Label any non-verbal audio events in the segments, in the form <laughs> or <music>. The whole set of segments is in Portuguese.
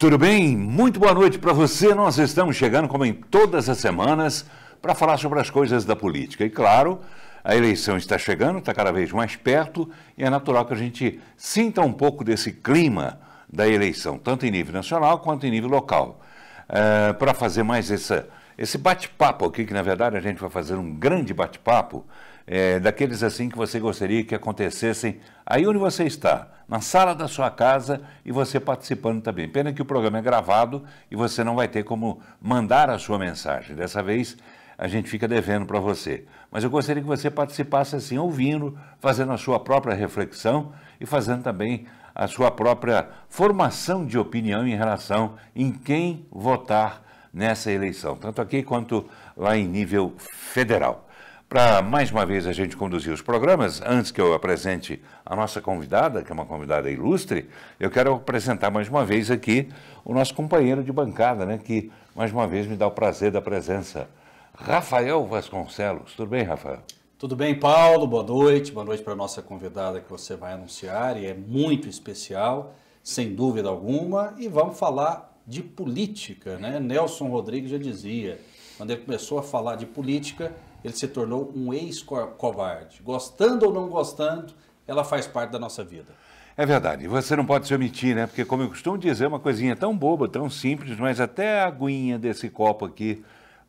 Tudo bem? Muito boa noite para você. Nós estamos chegando, como em todas as semanas, para falar sobre as coisas da política. E claro, a eleição está chegando, está cada vez mais perto, e é natural que a gente sinta um pouco desse clima da eleição, tanto em nível nacional quanto em nível local. Uh, é, para fazer mais essa, esse bate-papo aqui, que na verdade a gente vai fazer um grande bate-papo, é, daqueles assim que você gostaria que acontecessem aí onde você está, na sala da sua casa e você participando também. Pena que o programa é gravado e você não vai ter como mandar a sua mensagem. Dessa vez a gente fica devendo para você. Mas eu gostaria que você participasse assim, ouvindo, fazendo a sua própria reflexão e fazendo também a sua própria formação de opinião em relação em quem votar nessa eleição, tanto aqui quanto lá em nível federal para mais uma vez a gente conduzir os programas, antes que eu apresente a nossa convidada, que é uma convidada ilustre, eu quero apresentar mais uma vez aqui o nosso companheiro de bancada, né, que mais uma vez me dá o prazer da presença, Rafael Vasconcelos. Tudo bem, Rafael? Tudo bem, Paulo? Boa noite. Boa noite para a nossa convidada que você vai anunciar e é muito especial, sem dúvida alguma, e vamos falar de política, né? Nelson Rodrigues já dizia, quando ele começou a falar de política, ele se tornou um ex-covarde. Gostando ou não gostando, ela faz parte da nossa vida. É verdade, você não pode se omitir, né? Porque, como eu costumo dizer, é uma coisinha tão boba, tão simples, mas até a aguinha desse copo aqui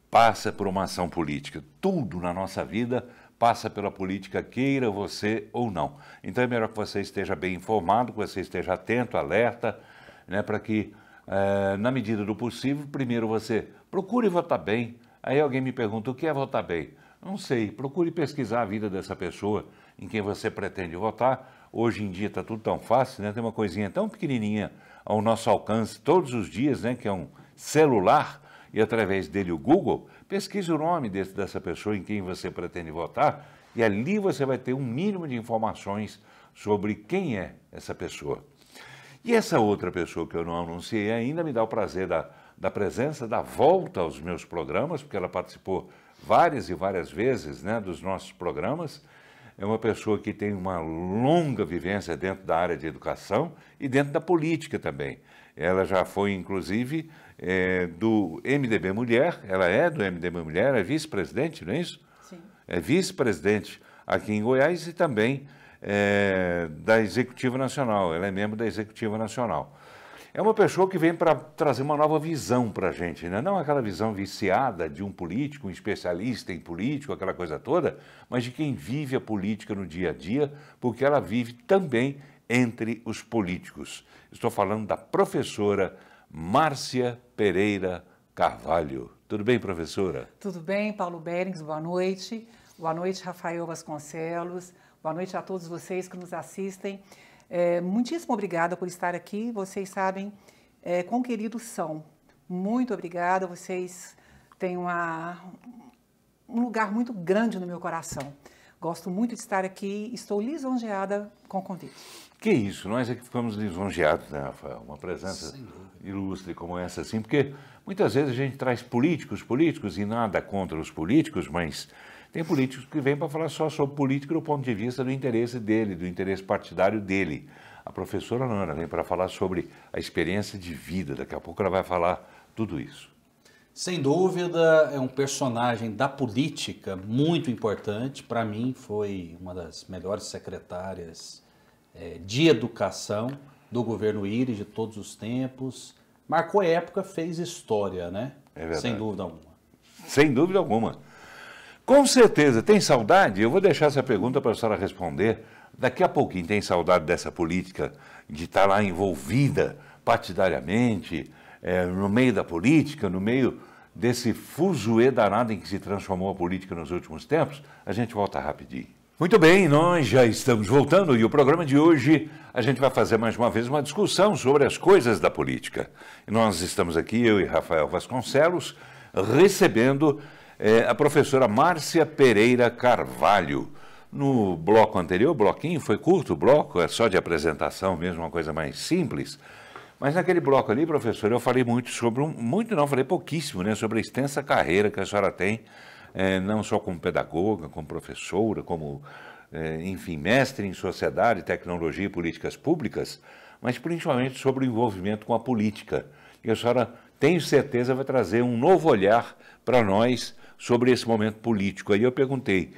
passa por uma ação política. Tudo na nossa vida passa pela política, queira você ou não. Então é melhor que você esteja bem informado, que você esteja atento, alerta, né, para que, eh, na medida do possível, primeiro você procure votar bem, Aí alguém me pergunta: o que é votar bem? Não sei, procure pesquisar a vida dessa pessoa em quem você pretende votar. Hoje em dia está tudo tão fácil, né? tem uma coisinha tão pequenininha ao nosso alcance todos os dias, né? que é um celular e através dele o Google. Pesquise o nome desse, dessa pessoa em quem você pretende votar e ali você vai ter um mínimo de informações sobre quem é essa pessoa. E essa outra pessoa que eu não anunciei ainda me dá o prazer da da presença, da volta aos meus programas, porque ela participou várias e várias vezes né, dos nossos programas. É uma pessoa que tem uma longa vivência dentro da área de educação e dentro da política também. Ela já foi, inclusive, é, do MDB Mulher, ela é do MDB Mulher, é vice-presidente, não é isso? Sim. É vice-presidente aqui em Goiás e também é, da Executiva Nacional, ela é membro da Executiva Nacional é uma pessoa que vem para trazer uma nova visão para a gente, né? não aquela visão viciada de um político, um especialista em político, aquela coisa toda, mas de quem vive a política no dia a dia, porque ela vive também entre os políticos. Estou falando da professora Márcia Pereira Carvalho. Tudo bem, professora? Tudo bem, Paulo Berings, boa noite. Boa noite, Rafael Vasconcelos. Boa noite a todos vocês que nos assistem é, muitíssimo obrigada por estar aqui. Vocês sabem é, quão queridos são. Muito obrigada. Vocês têm uma, um lugar muito grande no meu coração. Gosto muito de estar aqui. Estou lisonjeada com o convite. Que isso, nós é que ficamos lisonjeados, né, Rafael? Uma presença ilustre como essa, assim, porque muitas vezes a gente traz políticos, políticos, e nada contra os políticos, mas tem políticos que vêm para falar só sobre política do ponto de vista do interesse dele, do interesse partidário dele. A professora Nana vem para falar sobre a experiência de vida, daqui a pouco ela vai falar tudo isso. Sem dúvida, é um personagem da política muito importante. Para mim, foi uma das melhores secretárias é, de educação do governo Íris de todos os tempos. Marcou época, fez história, né? É verdade. Sem dúvida alguma. Sem dúvida alguma. Com certeza, tem saudade? Eu vou deixar essa pergunta para a senhora responder. Daqui a pouquinho, tem saudade dessa política de estar tá lá envolvida partidariamente, é, no meio da política, no meio desse fuzuê danado em que se transformou a política nos últimos tempos? A gente volta rapidinho. Muito bem, nós já estamos voltando e o programa de hoje a gente vai fazer mais uma vez uma discussão sobre as coisas da política. nós estamos aqui, eu e Rafael Vasconcelos, recebendo é a professora Márcia Pereira Carvalho. No bloco anterior, bloquinho, foi curto o bloco, é só de apresentação mesmo, uma coisa mais simples. Mas naquele bloco ali, professor, eu falei muito sobre, um, muito não, falei pouquíssimo, né, sobre a extensa carreira que a senhora tem, é, não só como pedagoga, como professora, como, é, enfim, mestre em sociedade, tecnologia e políticas públicas, mas principalmente sobre o envolvimento com a política. E a senhora, tenho certeza, vai trazer um novo olhar para nós sobre esse momento político. Aí eu perguntei,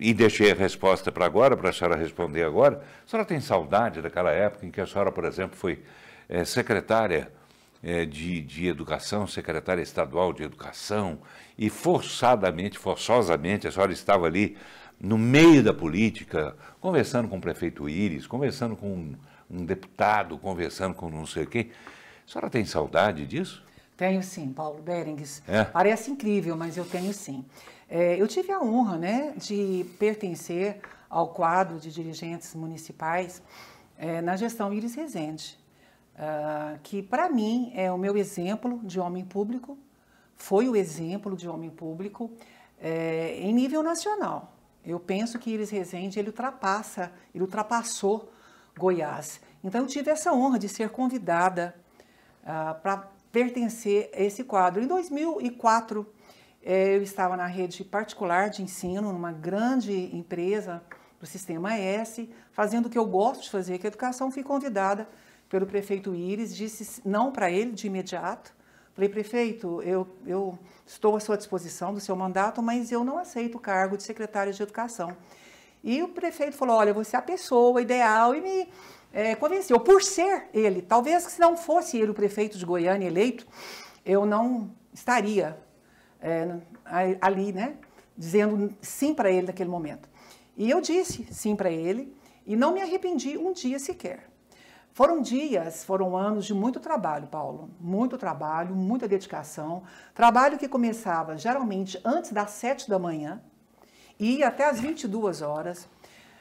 e deixei a resposta para agora, para a senhora responder agora. A senhora tem saudade daquela época em que a senhora, por exemplo, foi é, secretária é, de, de Educação, secretária estadual de Educação, e forçadamente, forçosamente, a senhora estava ali no meio da política, conversando com o prefeito Íris, conversando com um, um deputado, conversando com não sei quem. A senhora tem saudade disso? Tenho sim, Paulo Berengues. É. Parece incrível, mas eu tenho sim. É, eu tive a honra né, de pertencer ao quadro de dirigentes municipais é, na gestão Iris Rezende, uh, que para mim é o meu exemplo de homem público, foi o exemplo de homem público é, em nível nacional. Eu penso que Iris Rezende ele ultrapassa, ele ultrapassou Goiás. Então eu tive essa honra de ser convidada uh, ah, para pertencer a esse quadro. Em 2004, eh, eu estava na rede particular de ensino, numa grande empresa do Sistema S, fazendo o que eu gosto de fazer, que é educação. Fui convidada pelo prefeito Íris, disse não para ele de imediato. Falei, prefeito, eu, eu estou à sua disposição do seu mandato, mas eu não aceito o cargo de secretário de educação. E o prefeito falou: olha, você é a pessoa ideal e me é, convenceu, por ser ele. Talvez se não fosse ele o prefeito de Goiânia eleito, eu não estaria é, ali, né, dizendo sim para ele naquele momento. E eu disse sim para ele e não me arrependi um dia sequer. Foram dias, foram anos de muito trabalho, Paulo. Muito trabalho, muita dedicação. Trabalho que começava geralmente antes das sete da manhã e ia até as 22 horas.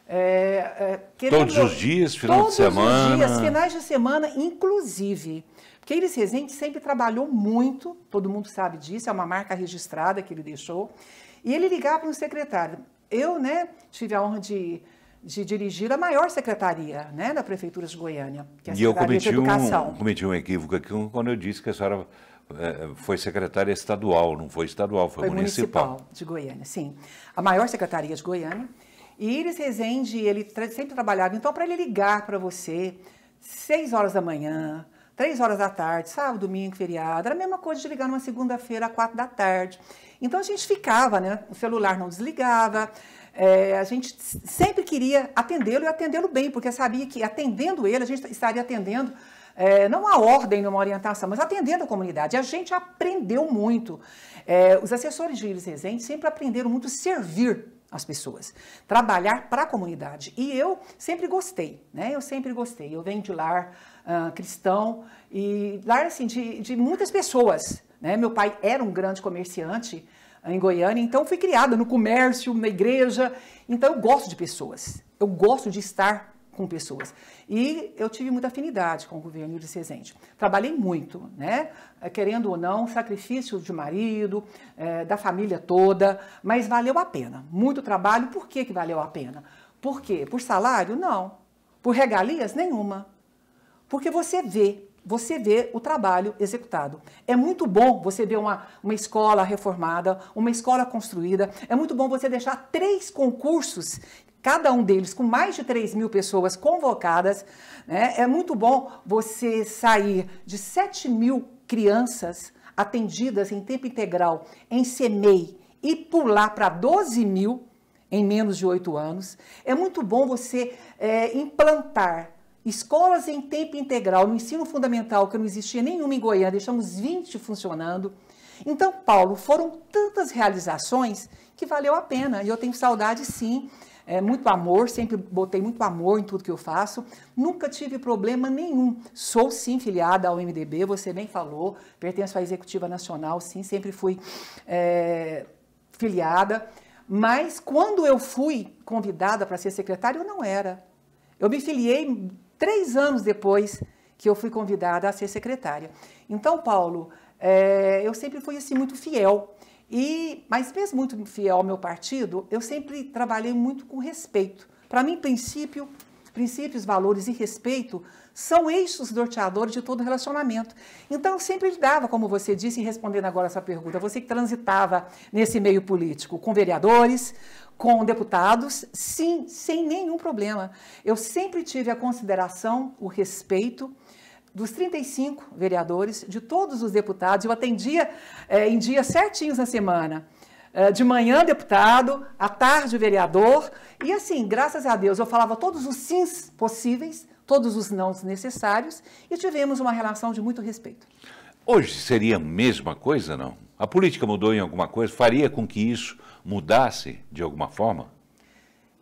É, é, todos os dias, final de semana? Todos os dias, finais de semana, inclusive. Porque Iris Rezende sempre trabalhou muito, todo mundo sabe disso, é uma marca registrada que ele deixou. E ele ligava para um secretário. Eu, né, tive a honra de, de dirigir a maior secretaria, né, da Prefeitura de Goiânia, que é a e Secretaria de Educação. E um, eu cometi um equívoco aqui quando eu disse que a senhora é, foi secretária estadual, não foi estadual, foi, foi municipal. municipal de Goiânia, sim. A maior secretaria de Goiânia. E Iris Rezende, ele sempre trabalhava, então para ele ligar para você, 6 horas da manhã, 3 horas da tarde, sábado, domingo, feriado, era a mesma coisa de ligar numa segunda-feira, 4 da tarde. Então a gente ficava, né? O celular não desligava, é, a gente sempre queria atendê-lo e atendê-lo bem, porque sabia que atendendo ele, a gente estaria atendendo é, não a ordem numa orientação, mas atendendo a comunidade. A gente aprendeu muito. É, os assessores de Iris Rezende sempre aprenderam muito servir as pessoas, trabalhar para a comunidade. E eu sempre gostei, né? Eu sempre gostei. Eu venho de lar uh, cristão e lar assim de, de muitas pessoas, né? Meu pai era um grande comerciante em Goiânia, então fui criada no comércio, na igreja. Então eu gosto de pessoas. Eu gosto de estar com pessoas. E eu tive muita afinidade com o governo de Cezente. Trabalhei muito, né? Eh, querendo ou não, sacrifício de marido, é, da família toda, mas valeu a pena. Muito trabalho, por que, que valeu a pena? Por quê? Por salário? Não. Por regalias? Nenhuma. Porque você vê você vê o trabalho executado. É muito bom você ver uma, uma escola reformada, uma escola construída. É muito bom você deixar três concursos cada um deles com mais de 3 mil pessoas convocadas. Né? É muito bom você sair de 7 mil crianças atendidas em tempo integral em Semei e pular para 12 mil em menos de 8 anos. É muito bom você é, implantar escolas em tempo integral no ensino fundamental, que não existia nenhuma em Goiânia, deixamos 20 funcionando. Então, Paulo, foram tantas realizações que valeu a pena e eu tenho saudade sim é, muito amor, sempre botei muito amor em tudo que eu faço, nunca tive problema nenhum. Sou sim filiada ao MDB, você bem falou, pertenço à Executiva Nacional, sim, sempre fui é, filiada. Mas quando eu fui convidada para ser secretária, eu não era. Eu me filiei três anos depois que eu fui convidada a ser secretária. Então, Paulo, é, eu sempre fui assim muito fiel. E, mas mesmo muito fiel ao meu partido, eu sempre trabalhei muito com respeito. Para mim, princípio, princípios, valores e respeito são eixos norteadores de todo relacionamento. Então, eu sempre lidava, como você disse, respondendo agora essa pergunta, você que transitava nesse meio político, com vereadores, com deputados, sim, sem nenhum problema. Eu sempre tive a consideração, o respeito, dos 35 vereadores, de todos os deputados. Eu atendia é, em dias certinhos na semana. É, de manhã, deputado, à tarde, vereador. E assim, graças a Deus, eu falava todos os sims possíveis, todos os nãos necessários, e tivemos uma relação de muito respeito. Hoje seria a mesma coisa, não? A política mudou em alguma coisa? Faria com que isso mudasse de alguma forma?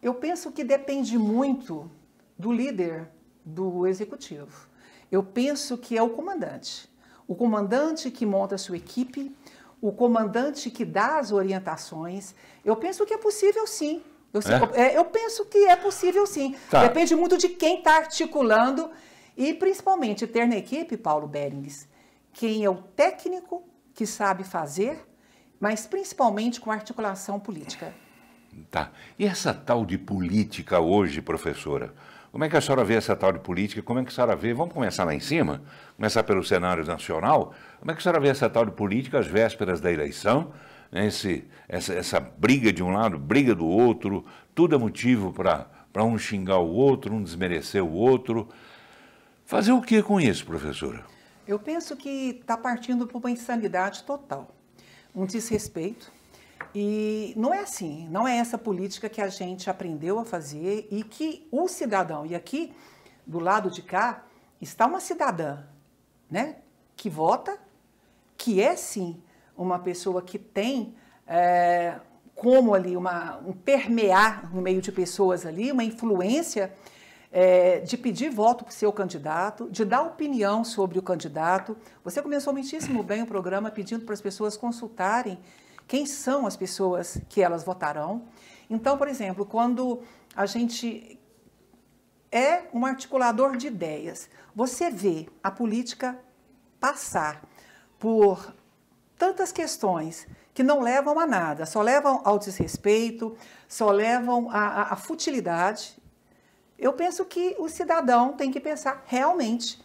Eu penso que depende muito do líder do executivo. Eu penso que é o comandante. O comandante que monta a sua equipe, o comandante que dá as orientações. Eu penso que é possível sim. Eu, é? é? eu penso que é possível sim. Tá. Depende muito de quem está articulando e principalmente ter na equipe, Paulo Berings, quem é o técnico que sabe fazer, mas principalmente com articulação política. Tá. E essa tal de política hoje, professora? Como é que a senhora vê essa tal de política? Como é que a senhora vê? Vamos começar lá em cima, começar pelo cenário nacional. Como é que a senhora vê essa tal de política às vésperas da eleição? Esse, essa, essa briga de um lado, briga do outro, tudo é motivo para um xingar o outro, um desmerecer o outro. Fazer o que com isso, professora? Eu penso que está partindo para uma insanidade total, um desrespeito e não é assim, não é essa política que a gente aprendeu a fazer e que o cidadão, e aqui do lado de cá, está uma cidadã, né, que vota, que é sim uma pessoa que tem é, como ali uma, um permear no meio de pessoas ali, uma influência é, de pedir voto para o seu candidato, de dar opinião sobre o candidato. Você começou muitíssimo bem o programa pedindo para as pessoas consultarem quem são as pessoas que elas votarão. Então, por exemplo, quando a gente é um articulador de ideias, você vê a política passar por tantas questões que não levam a nada, só levam ao desrespeito, só levam à, à futilidade. Eu penso que o cidadão tem que pensar realmente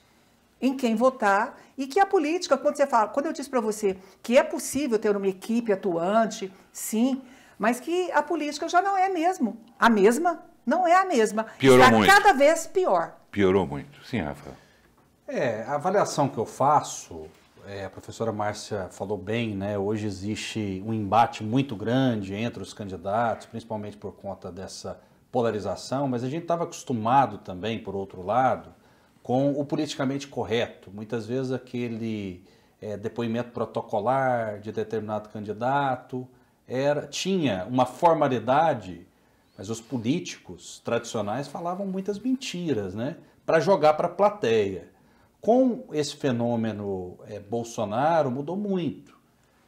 em quem votar e que a política, quando você fala, quando eu disse para você que é possível ter uma equipe atuante, sim, mas que a política já não é mesmo a mesma, não é a mesma. Piorou Está muito. cada vez pior. Piorou muito. Sim, Rafa. É, a avaliação que eu faço, é, a professora Márcia falou bem, né? Hoje existe um embate muito grande entre os candidatos, principalmente por conta dessa polarização, mas a gente estava acostumado também, por outro lado, com o politicamente correto. Muitas vezes aquele é, depoimento protocolar de determinado candidato era tinha uma formalidade, mas os políticos tradicionais falavam muitas mentiras, né? Para jogar para a plateia. Com esse fenômeno é, Bolsonaro mudou muito.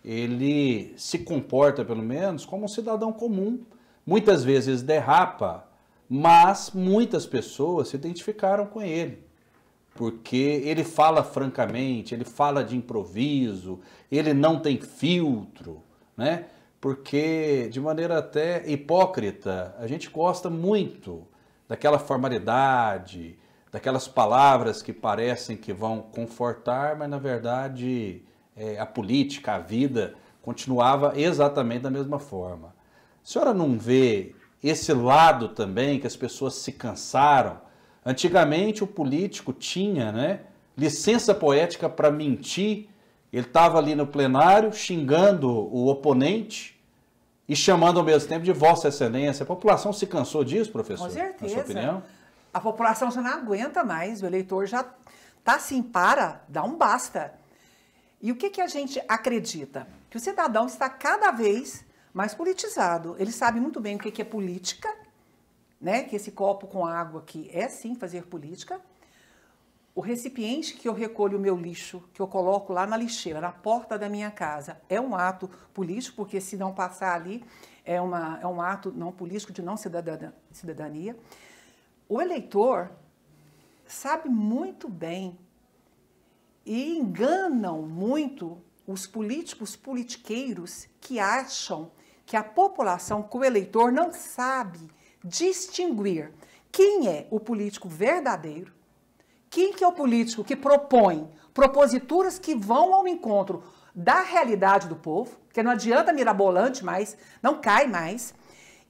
Ele se comporta, pelo menos, como um cidadão comum. Muitas vezes derrapa, mas muitas pessoas se identificaram com ele porque ele fala francamente, ele fala de improviso, ele não tem filtro, né? Porque de maneira até hipócrita, a gente gosta muito daquela formalidade, daquelas palavras que parecem que vão confortar, mas na verdade é, a política, a vida continuava exatamente da mesma forma. A senhora não vê esse lado também que as pessoas se cansaram Antigamente o político tinha né, licença poética para mentir, ele estava ali no plenário xingando o oponente e chamando ao mesmo tempo de Vossa Excelência. A população se cansou disso, professor? Com certeza. Na sua opinião? A população já não aguenta mais, o eleitor já está assim, para, dá um basta. E o que, que a gente acredita? Que o cidadão está cada vez mais politizado. Ele sabe muito bem o que, que é política né, que esse copo com água aqui é sim fazer política. O recipiente que eu recolho o meu lixo, que eu coloco lá na lixeira, na porta da minha casa, é um ato político, porque se não passar ali, é, uma, é um ato não político de não cidadania. O eleitor sabe muito bem e enganam muito os políticos politiqueiros que acham que a população, que o eleitor não sabe distinguir quem é o político verdadeiro, quem que é o político que propõe proposituras que vão ao encontro da realidade do povo, que não adianta mirabolante mais, não cai mais,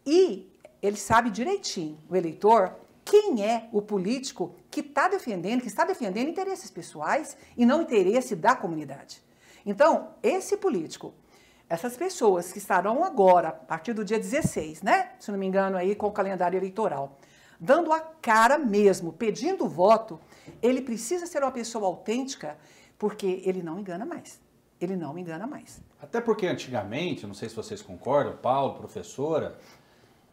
e ele sabe direitinho, o eleitor, quem é o político que está defendendo, que está defendendo interesses pessoais e não interesse da comunidade. Então, esse político essas pessoas que estarão agora, a partir do dia 16, né? Se não me engano, aí com o calendário eleitoral, dando a cara mesmo, pedindo voto, ele precisa ser uma pessoa autêntica, porque ele não engana mais. Ele não engana mais. Até porque antigamente, não sei se vocês concordam, Paulo, professora,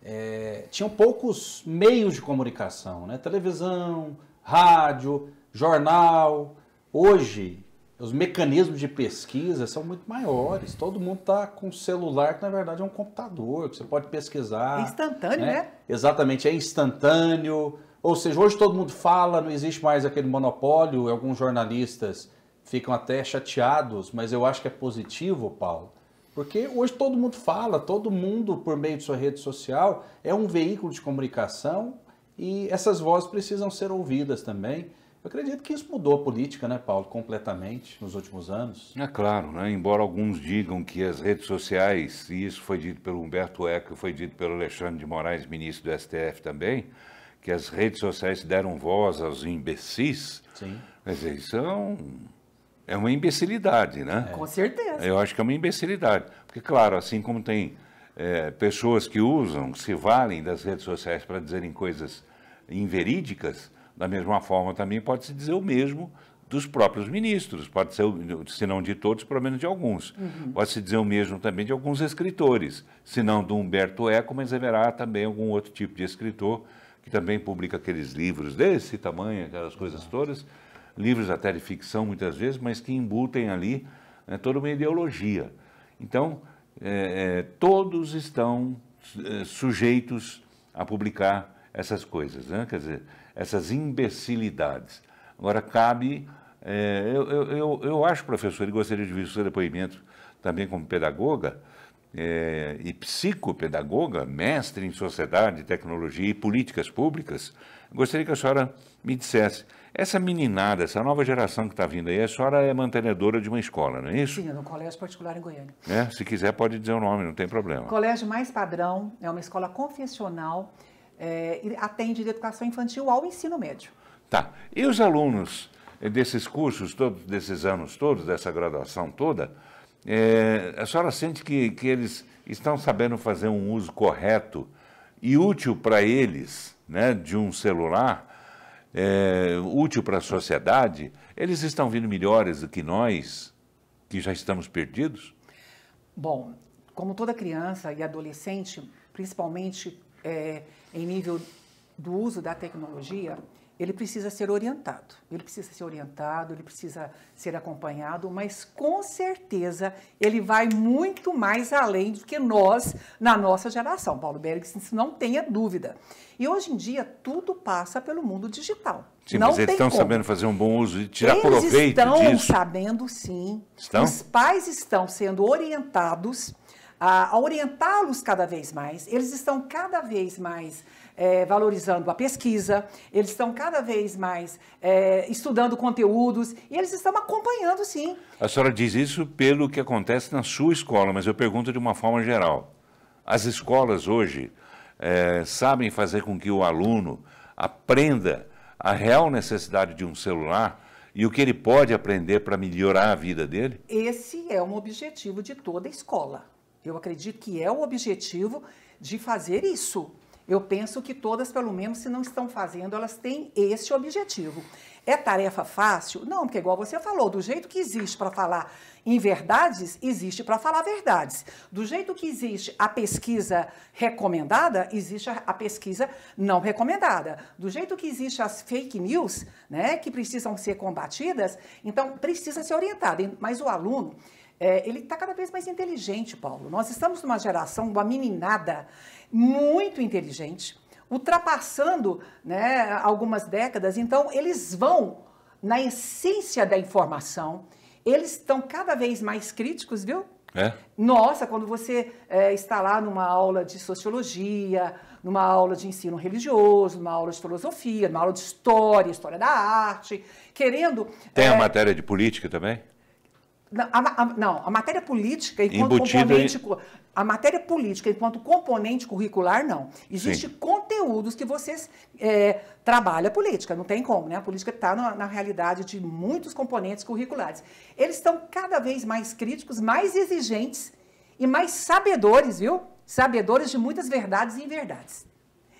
é, tinham poucos meios de comunicação, né? Televisão, rádio, jornal. Hoje, os mecanismos de pesquisa são muito maiores. Todo mundo está com um celular que, na verdade, é um computador, que você pode pesquisar. É instantâneo, né? né? Exatamente, é instantâneo. Ou seja, hoje todo mundo fala, não existe mais aquele monopólio. Alguns jornalistas ficam até chateados, mas eu acho que é positivo, Paulo. Porque hoje todo mundo fala, todo mundo, por meio de sua rede social, é um veículo de comunicação e essas vozes precisam ser ouvidas também. Eu acredito que isso mudou a política, né, Paulo, completamente nos últimos anos. É claro, né? embora alguns digam que as redes sociais, e isso foi dito pelo Humberto Eco, foi dito pelo Alexandre de Moraes, ministro do STF também, que as redes sociais deram voz aos imbecis. Sim. Mas isso é, um, é uma imbecilidade, né? É. Com certeza. Eu acho que é uma imbecilidade. Porque, claro, assim como tem é, pessoas que usam, que se valem das redes sociais para dizerem coisas inverídicas, da mesma forma, também pode-se dizer o mesmo dos próprios ministros, pode ser, se não de todos, pelo menos de alguns. Uhum. Pode-se dizer o mesmo também de alguns escritores, se não do Humberto Eco, mas haverá também algum outro tipo de escritor que também publica aqueles livros desse tamanho, aquelas coisas todas, livros até de ficção muitas vezes, mas que embutem ali né, toda uma ideologia. Então, é, é, todos estão é, sujeitos a publicar essas coisas, né? quer dizer, essas imbecilidades. Agora, cabe. É, eu, eu, eu acho, professor, e gostaria de ouvir o seu depoimento também como pedagoga é, e psicopedagoga, mestre em sociedade, tecnologia e políticas públicas. Gostaria que a senhora me dissesse essa meninada, essa nova geração que está vindo aí, a senhora é mantenedora de uma escola, não é isso? Sim, no colégio particular em Goiânia. É, se quiser pode dizer o nome, não tem problema. O colégio mais padrão é uma escola confessional é, atende de educação infantil ao ensino médio. Tá. E os alunos desses cursos, todos desses anos todos, dessa graduação toda, é, a senhora sente que, que eles estão sabendo fazer um uso correto e útil para eles, né, de um celular, é, útil para a sociedade? Eles estão vindo melhores do que nós, que já estamos perdidos? Bom, como toda criança e adolescente, principalmente é, em nível do uso da tecnologia, ele precisa ser orientado. Ele precisa ser orientado, ele precisa ser acompanhado, mas com certeza ele vai muito mais além do que nós na nossa geração. Paulo Bergson, não tenha dúvida. E hoje em dia tudo passa pelo mundo digital. Sim, não mas eles estão como. sabendo fazer um bom uso e tirar eles proveito estão disso. Estão sabendo sim. Estão? Os pais estão sendo orientados a, a orientá-los cada vez mais. Eles estão cada vez mais é, valorizando a pesquisa, eles estão cada vez mais é, estudando conteúdos e eles estão acompanhando, sim. A senhora diz isso pelo que acontece na sua escola, mas eu pergunto de uma forma geral. As escolas hoje é, sabem fazer com que o aluno aprenda a real necessidade de um celular e o que ele pode aprender para melhorar a vida dele? Esse é um objetivo de toda a escola. Eu acredito que é o objetivo de fazer isso. Eu penso que todas, pelo menos, se não estão fazendo, elas têm este objetivo. É tarefa fácil? Não, porque igual você falou, do jeito que existe para falar em verdades, existe para falar verdades. Do jeito que existe a pesquisa recomendada, existe a pesquisa não recomendada. Do jeito que existe as fake news, né, que precisam ser combatidas, então precisa ser orientado. Mas o aluno, é, ele está cada vez mais inteligente, Paulo. Nós estamos numa geração, uma meninada muito inteligente, ultrapassando né, algumas décadas. Então, eles vão na essência da informação, eles estão cada vez mais críticos, viu? É? Nossa, quando você é, está lá numa aula de sociologia, numa aula de ensino religioso, numa aula de filosofia, numa aula de história, história da arte, querendo. Tem é... a matéria de política também? A, a, não, a matéria política enquanto componente. Em... A matéria política enquanto componente curricular, não. Existem conteúdos que vocês é, trabalham a política, não tem como, né? A política está na, na, realidade de muitos componentes curriculares. Eles estão cada vez mais críticos, mais exigentes e mais sabedores, viu? Sabedores de muitas verdades e inverdades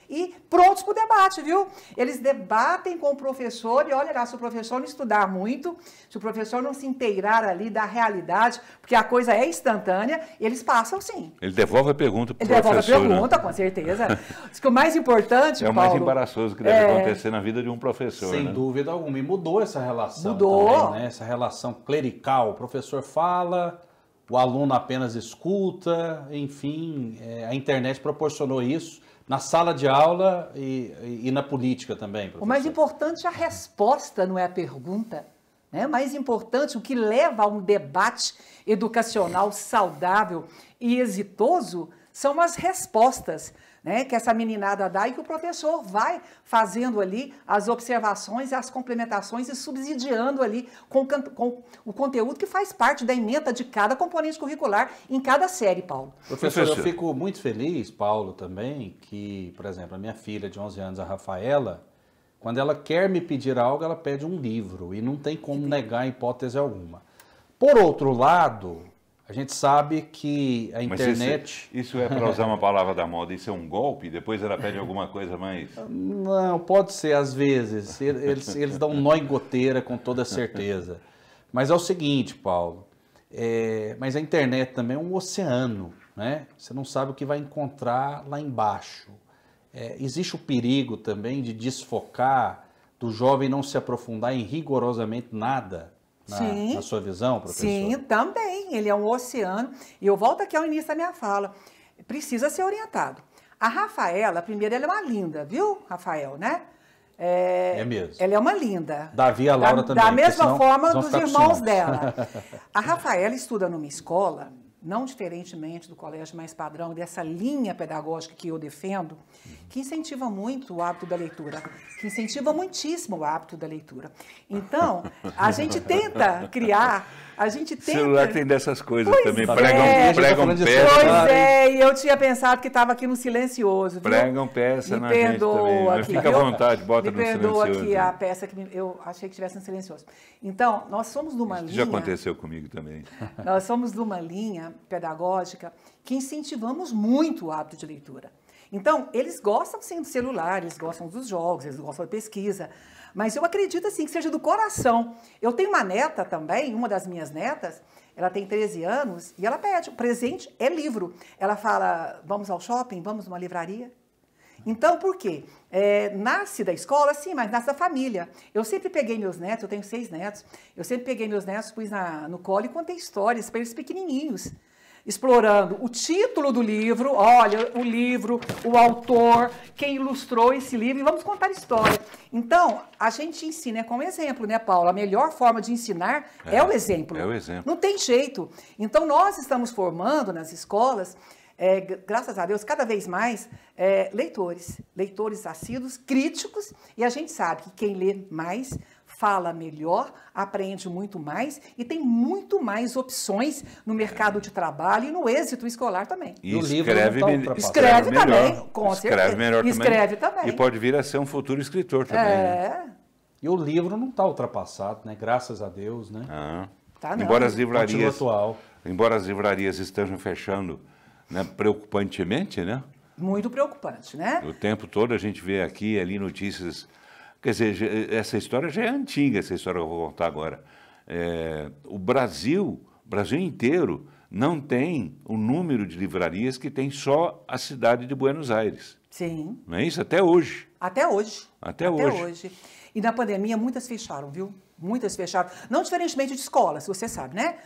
e prontos para o debate, viu? Eles debatem com o professor e olha lá, se o professor não estudar muito, se o professor não se inteirar ali da realidade, porque a coisa é instantânea, eles passam sim. Ele devolve a pergunta para o professor. Ele devolve a né? pergunta, né? com certeza. Diz que o mais importante, É o Paulo, mais embaraçoso que deve é... acontecer na vida de um professor, Sem né? dúvida alguma. E mudou essa relação Mudou. Também, né? Essa relação clerical. O professor fala, o aluno apenas escuta, enfim, é, a internet proporcionou isso na sala de aula e, e, e na política também. Professor. O mais importante é a resposta, não é a pergunta. Né? Mais importante, o que leva a um debate educacional saudável e exitoso são as respostas né, que essa meninada dá e que o professor vai fazendo ali as observações, as complementações e subsidiando ali com, com o conteúdo que faz parte da emenda de cada componente curricular em cada série, Paulo. Professor, professor, eu fico muito feliz, Paulo, também, que, por exemplo, a minha filha de 11 anos, a Rafaela, quando ela quer me pedir algo, ela pede um livro e não tem como negar hipótese alguma. Por outro lado, a gente sabe que a é- internet. isso é para usar uma palavra da moda, isso é um golpe? Depois ela pede alguma coisa mais. Não, pode ser, às vezes. Eles, eles dão um nó em goteira, com toda certeza. Mas é o seguinte, Paulo. É, mas a internet também é um oceano, né? Você não sabe o que vai encontrar lá embaixo. É, existe o perigo também de desfocar do jovem não se aprofundar em rigorosamente nada Sim. na sua visão, professor? Sim, também. Ele é um oceano. E eu volto aqui ao início da minha fala. Precisa ser orientado. A Rafaela, primeiro, ela é uma linda, viu, Rafael, né? É, é, mesmo. Ela é uma linda. Davi e a Laura da, também. Da mesma senão, forma dos irmãos dela. <laughs> A Rafaela estuda numa escola não diferentemente do colégio mais padrão, dessa linha pedagógica que eu defendo, que incentiva muito o hábito da leitura, que incentiva muitíssimo o hábito da leitura. Então, a gente tenta criar, a gente tenta... O celular tem dessas coisas pois também, é. pregam, é. pregam peça. Pois é, e eu tinha pensado que estava aqui no silencioso. Viu? Pregam peça me na perdoa gente também, né? aqui, fica à vontade, bota me no silencioso. Me perdoa aqui a peça que me, eu achei que estivesse no silencioso. Então, nós somos de uma Isso linha... já aconteceu comigo também. Nós somos de uma linha pedagógica que incentivamos muito o hábito de leitura. Então, eles gostam sim do celular, eles gostam dos jogos, eles gostam da pesquisa, mas eu acredito assim que seja do coração. Eu tenho uma neta também, uma das minhas netas, ela tem 13 anos e ela pede, o presente é livro. Ela fala: "Vamos ao shopping, vamos numa livraria". Então, por quê? É, nasce da escola, sim, mas nasce da família. Eu sempre peguei meus netos, eu tenho seis netos, eu sempre peguei meus netos, pus na, no colo e contei histórias para eles pequenininhos explorando o título do livro, olha, o livro, o autor, quem ilustrou esse livro, e vamos contar história. Então, a gente ensina com é com exemplo, né, Paula? A melhor forma de ensinar é, é, o exemplo. É o exemplo. Não tem jeito. Então, nós estamos formando nas escolas é, graças a Deus, cada vez mais é, leitores, leitores assíduos, críticos, e a gente sabe que quem lê mais fala melhor, aprende muito mais e tem muito mais opções no mercado de trabalho e no êxito escolar também. E no escreve, livro, escreve, então, escreve melhor, também, com escreve certeza. Melhor escreve também. também. E pode vir a ser um futuro escritor também. Né? É. Né? E o livro não está ultrapassado, né? Graças a Deus, né? Ah. Tá, embora as livrarias, embora as livrarias estejam fechando né, preocupantemente, né? Muito preocupante, né? O tempo todo a gente vê aqui ali notícias. Quer dizer, essa história já é antiga, essa história que eu vou contar agora. É, o Brasil, o Brasil inteiro, não tem o número de livrarias que tem só a cidade de Buenos Aires. Sim. Não é isso? Até hoje. Até hoje. Até, Até hoje. hoje. E na pandemia muitas fecharam, viu? Muitas fecharam. Não diferentemente de escolas, você sabe, né?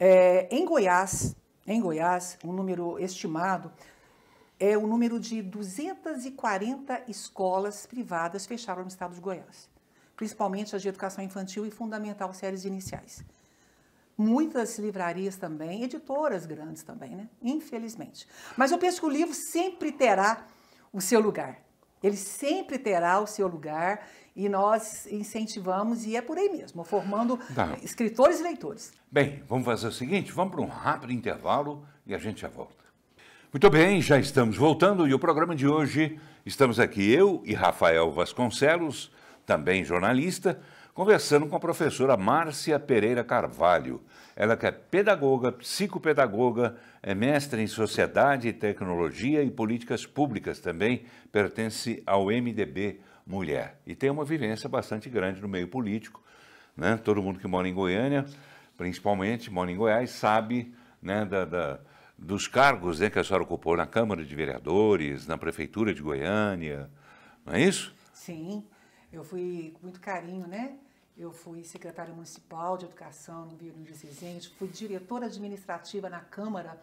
É, em Goiás, em Goiás, um número estimado é o número de 240 escolas privadas fecharam no estado de Goiás, principalmente as de educação infantil e fundamental séries iniciais. Muitas livrarias também, editoras grandes também, né? Infelizmente. Mas eu penso que o livro sempre terá o seu lugar. Ele sempre terá o seu lugar e nós incentivamos, e é por aí mesmo, formando tá. escritores e leitores. Bem, vamos fazer o seguinte: vamos para um rápido intervalo e a gente já volta. Muito bem, já estamos voltando e o programa de hoje estamos aqui eu e Rafael Vasconcelos, também jornalista, conversando com a professora Márcia Pereira Carvalho. Ela que é pedagoga, psicopedagoga, é mestre em sociedade, tecnologia e políticas públicas também, pertence ao MDB, mulher. E tem uma vivência bastante grande no meio político. Né? Todo mundo que mora em Goiânia, principalmente mora em Goiás, sabe né, da, da, dos cargos né, que a senhora ocupou na Câmara de Vereadores, na Prefeitura de Goiânia, não é isso? Sim, eu fui com muito carinho, né? Eu fui secretária municipal de educação no Rio de Janeiro, fui diretora administrativa na Câmara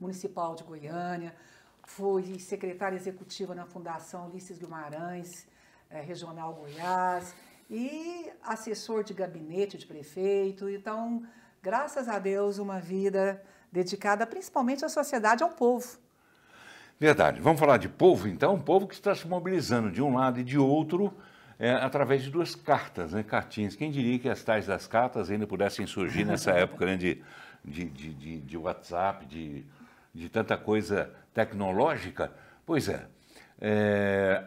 Municipal de Goiânia, fui secretária executiva na Fundação Ulisses Guimarães, é, regional Goiás e assessor de gabinete de prefeito. Então, graças a Deus, uma vida dedicada principalmente à sociedade, ao povo. Verdade. Vamos falar de povo, então? um Povo que está se mobilizando de um lado e de outro é, através de duas cartas, né? cartinhas. Quem diria que as tais das cartas ainda pudessem surgir nessa <laughs> época né, de, de, de, de, WhatsApp, de, de tanta coisa tecnológica? Pois é, é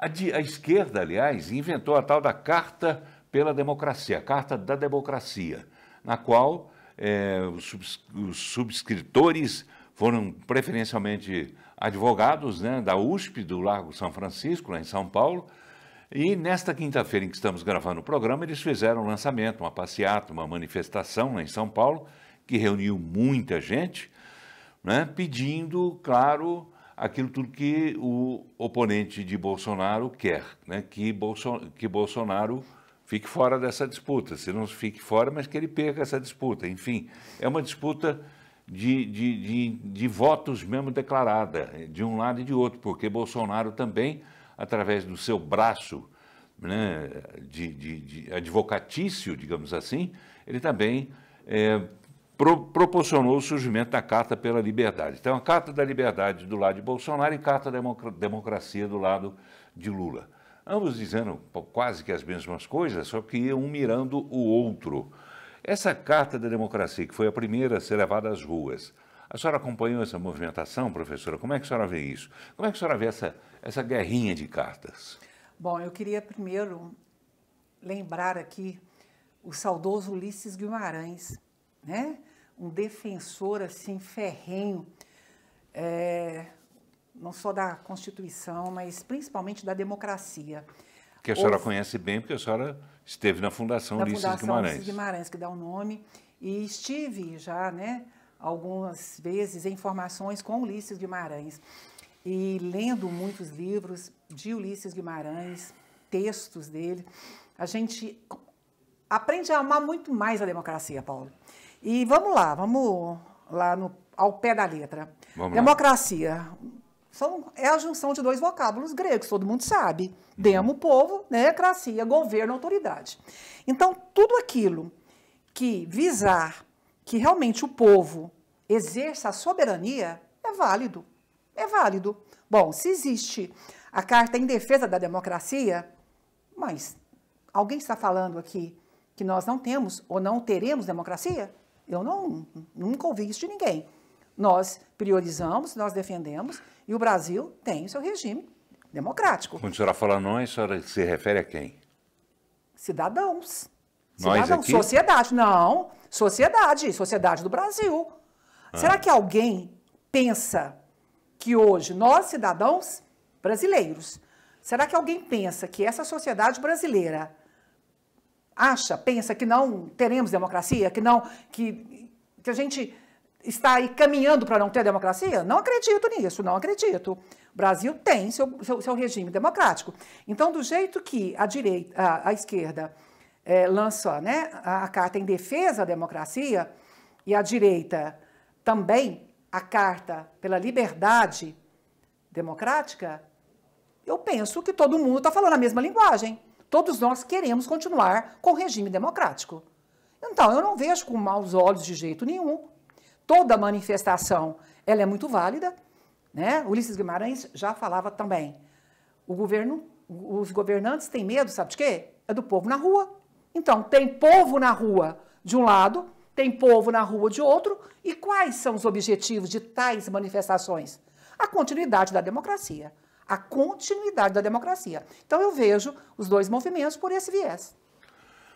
a, de, a esquerda, aliás, inventou a tal da Carta pela Democracia, a Carta da Democracia, na qual é, os, subs, os subscritores foram preferencialmente advogados né, da USP, do Largo São Francisco, lá em São Paulo. E nesta quinta-feira em que estamos gravando o programa, eles fizeram um lançamento, uma passeata, uma manifestação lá em São Paulo, que reuniu muita gente, né, pedindo, claro, aquilo tudo que o oponente de Bolsonaro quer, né? que, Bolso que Bolsonaro fique fora dessa disputa, se não fique fora, mas que ele perca essa disputa. Enfim, é uma disputa de, de, de, de votos mesmo declarada, de um lado e de outro, porque Bolsonaro também, através do seu braço né, de, de, de advocatício, digamos assim, ele também é, pro, proporcionou o surgimento da Carta pela Liberdade. Então, a Carta da Liberdade do lado de Bolsonaro e Carta da Democracia do lado de Lula. Ambos dizendo quase que as mesmas coisas, só que um mirando o outro. Essa Carta da Democracia, que foi a primeira a ser levada às ruas, a senhora acompanhou essa movimentação, professora? Como é que a senhora vê isso? Como é que a senhora vê essa, essa guerrinha de cartas? Bom, eu queria primeiro lembrar aqui o saudoso Ulisses Guimarães, né? um defensor assim ferrenho, é, não só da Constituição, mas principalmente da democracia. Que a senhora conhece bem, porque a senhora esteve na Fundação da Ulisses Fundação Guimarães. Ulisses Guimarães, que dá o nome, e estive já, né, algumas vezes em formações com Ulisses Guimarães e lendo muitos livros de Ulisses Guimarães, textos dele, a gente aprende a amar muito mais a democracia, Paulo. E vamos lá, vamos lá no, ao pé da letra. Vamos Democracia. Lá. São, é a junção de dois vocábulos gregos, todo mundo sabe. Demo, povo, né? Cracia, governo, autoridade. Então, tudo aquilo que visar que realmente o povo exerça a soberania é válido. É válido. Bom, se existe a Carta em Defesa da Democracia, mas alguém está falando aqui que nós não temos ou não teremos democracia? Eu não, nunca ouvi isso de ninguém. Nós priorizamos, nós defendemos e o Brasil tem o seu regime democrático. Quando a senhora fala nós, a senhora se refere a quem? Cidadãos. Nós cidadãos. Aqui? Sociedade. Não, sociedade, sociedade do Brasil. Ah. Será que alguém pensa que hoje nós, cidadãos brasileiros, será que alguém pensa que essa sociedade brasileira acha, pensa que não teremos democracia, que não que, que a gente está aí caminhando para não ter democracia? Não acredito nisso, não acredito. O Brasil tem seu, seu, seu regime democrático. Então, do jeito que a direita, a, a esquerda é, lança né, a, a carta em defesa da democracia e a direita também a carta pela liberdade democrática, eu penso que todo mundo está falando a mesma linguagem. Todos nós queremos continuar com o regime democrático. Então, eu não vejo com maus olhos de jeito nenhum. Toda manifestação, ela é muito válida, né? Ulisses Guimarães já falava também. O governo, os governantes têm medo, sabe de quê? É do povo na rua. Então, tem povo na rua de um lado, tem povo na rua de outro, e quais são os objetivos de tais manifestações? A continuidade da democracia a continuidade da democracia. Então eu vejo os dois movimentos por esse viés.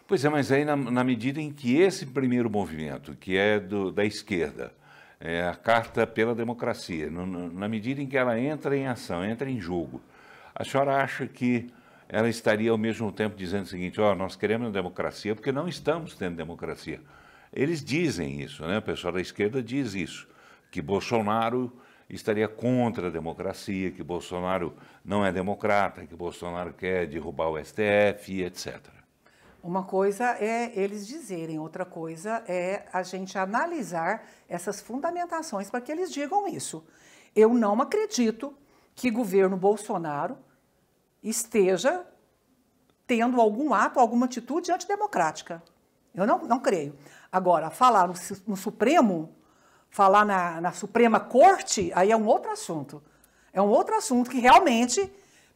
Pois é, mas aí na, na medida em que esse primeiro movimento, que é do, da esquerda, é a Carta pela Democracia, no, no, na medida em que ela entra em ação, entra em jogo, a senhora acha que ela estaria ao mesmo tempo dizendo o seguinte: ó, oh, nós queremos democracia porque não estamos tendo democracia. Eles dizem isso, né? O pessoal da esquerda diz isso, que Bolsonaro estaria contra a democracia, que Bolsonaro não é democrata, que Bolsonaro quer derrubar o STF, etc. Uma coisa é eles dizerem, outra coisa é a gente analisar essas fundamentações para que eles digam isso. Eu não acredito que governo Bolsonaro esteja tendo algum ato, alguma atitude antidemocrática. Eu não, não creio. Agora, falar no, no Supremo falar na, na Suprema Corte, aí é um outro assunto. É um outro assunto que realmente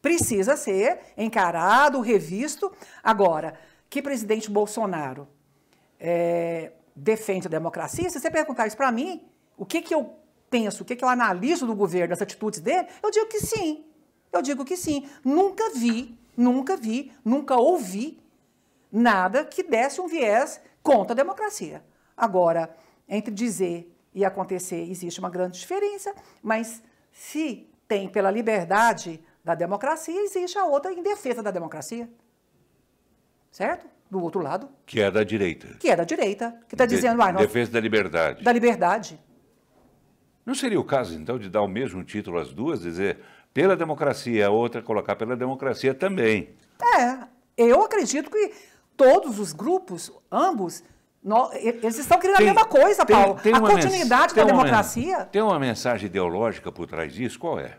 precisa ser encarado, revisto. Agora, que presidente Bolsonaro é, defende a democracia, se você perguntar isso para mim, o que, que eu penso, o que, que eu analiso do governo, das atitudes dele, eu digo que sim. Eu digo que sim. Nunca vi, nunca vi, nunca ouvi nada que desse um viés contra a democracia. Agora, entre dizer e acontecer, existe uma grande diferença, mas se tem pela liberdade da democracia, existe a outra em defesa da democracia. Certo? Do outro lado. Que é da direita. Que é da direita. Que está dizendo. Ah, nós... Defesa da liberdade. Da liberdade. Não seria o caso, então, de dar o mesmo título às duas, dizer pela democracia, a outra colocar pela democracia também? É. Eu acredito que todos os grupos, ambos, no, eles estão querendo tem, a mesma coisa, tem, Paulo. Tem a continuidade da democracia. Uma, tem uma mensagem ideológica por trás disso? Qual é?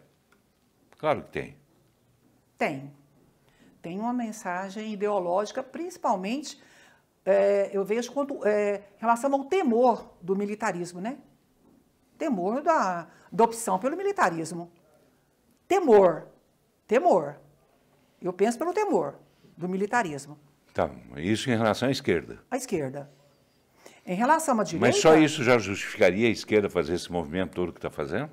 Claro que tem. Tem. Tem uma mensagem ideológica, principalmente, é, eu vejo quanto é, em relação ao temor do militarismo, né? Temor da, da opção pelo militarismo. Temor. Temor. Eu penso pelo temor do militarismo. Tá, isso em relação à esquerda. À esquerda. Em relação à direita... Mas só isso já justificaria a esquerda fazer esse movimento todo que está fazendo?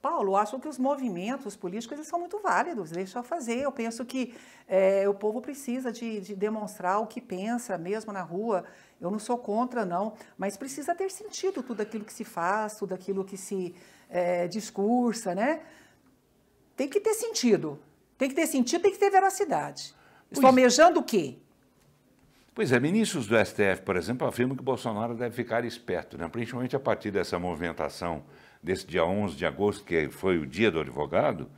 Paulo, acho que os movimentos políticos eles são muito válidos, deixa fazer. Eu penso que é, o povo precisa de, de, demonstrar o que pensa, mesmo na rua. Eu não sou contra, não, mas precisa ter sentido tudo aquilo que se faz, tudo aquilo que se é, discursa, né? Tem que ter sentido. Tem que ter sentido, tem que ter veracidade. Estou almejando o quê? Pois é, ministros do STF, por exemplo, afirmam que Bolsonaro deve ficar esperto, né? principalmente a partir dessa movimentação desse dia 11 de agosto, que foi o dia do advogado,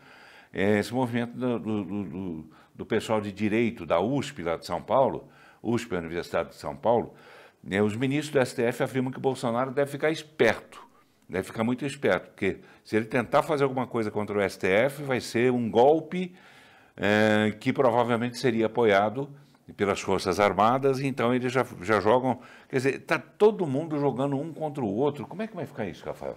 é, esse movimento do, do, do, do, pessoal de direito da USP lá de São Paulo, USP, Universidade de São Paulo, né? os ministros do STF afirmam que Bolsonaro deve ficar esperto, deve ficar muito esperto, porque se ele tentar fazer alguma coisa contra o STF, vai ser um golpe é, que provavelmente seria apoiado e pelas Forças Armadas, então eles já, já jogam. Quer dizer, está todo mundo jogando um contra o outro. Como é, é que vai ficar isso, Rafael?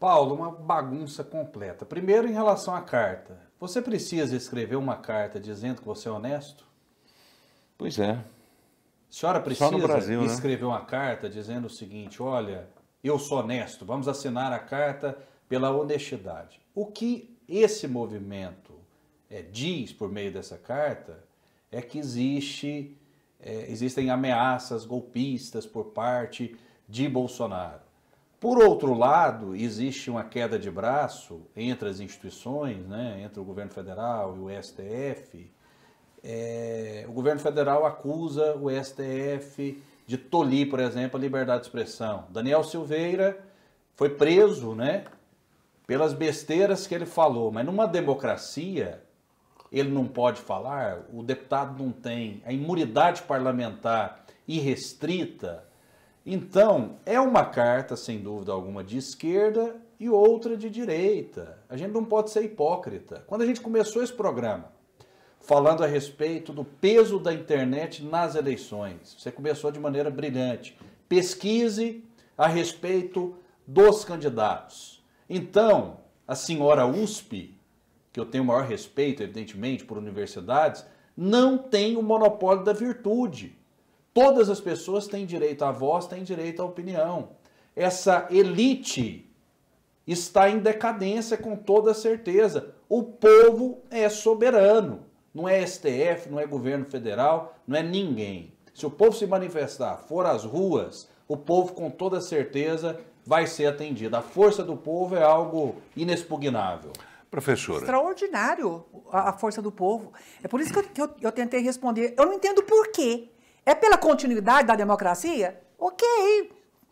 Paulo, uma bagunça completa. Primeiro, em relação à carta. Você precisa escrever uma carta dizendo que você é honesto? Pois é. A senhora precisa Brasil, né? escrever né? uma carta dizendo o seguinte: olha, eu sou honesto, vamos assinar a carta pela honestidade. O que esse movimento é, diz por meio dessa carta é que existe, é, existem ameaças golpistas por parte de Bolsonaro. Por outro lado, existe uma queda de braço entre as instituições, né, entre o governo federal e o STF. É, o governo federal acusa o STF de tolir, por exemplo, a liberdade de expressão. Daniel Silveira foi preso né, pelas besteiras que ele falou, mas numa democracia, ele não pode falar, o deputado não tem a imunidade parlamentar irrestrita. Então, é uma carta, sem dúvida alguma, de esquerda e outra de direita. A gente não pode ser hipócrita. Quando a gente começou esse programa, falando a respeito do peso da internet nas eleições, você começou de maneira brilhante. Pesquise a respeito dos candidatos. Então, a senhora USP que eu tenho maior respeito, evidentemente, por universidades, não tem o monopólio da virtude. Todas as pessoas têm direito à voz, têm direito à opinião. Essa elite está em decadência com toda certeza. O povo é soberano. Não é STF, não é governo federal, não é ninguém. Se o povo se manifestar, for às ruas, o povo com toda certeza vai ser atendido. A força do povo é algo inexpugnável. Professora. Extraordinário a, a força do povo. É por isso que eu, que eu, eu tentei responder. Eu não entendo por quê. É pela continuidade da democracia? Ok,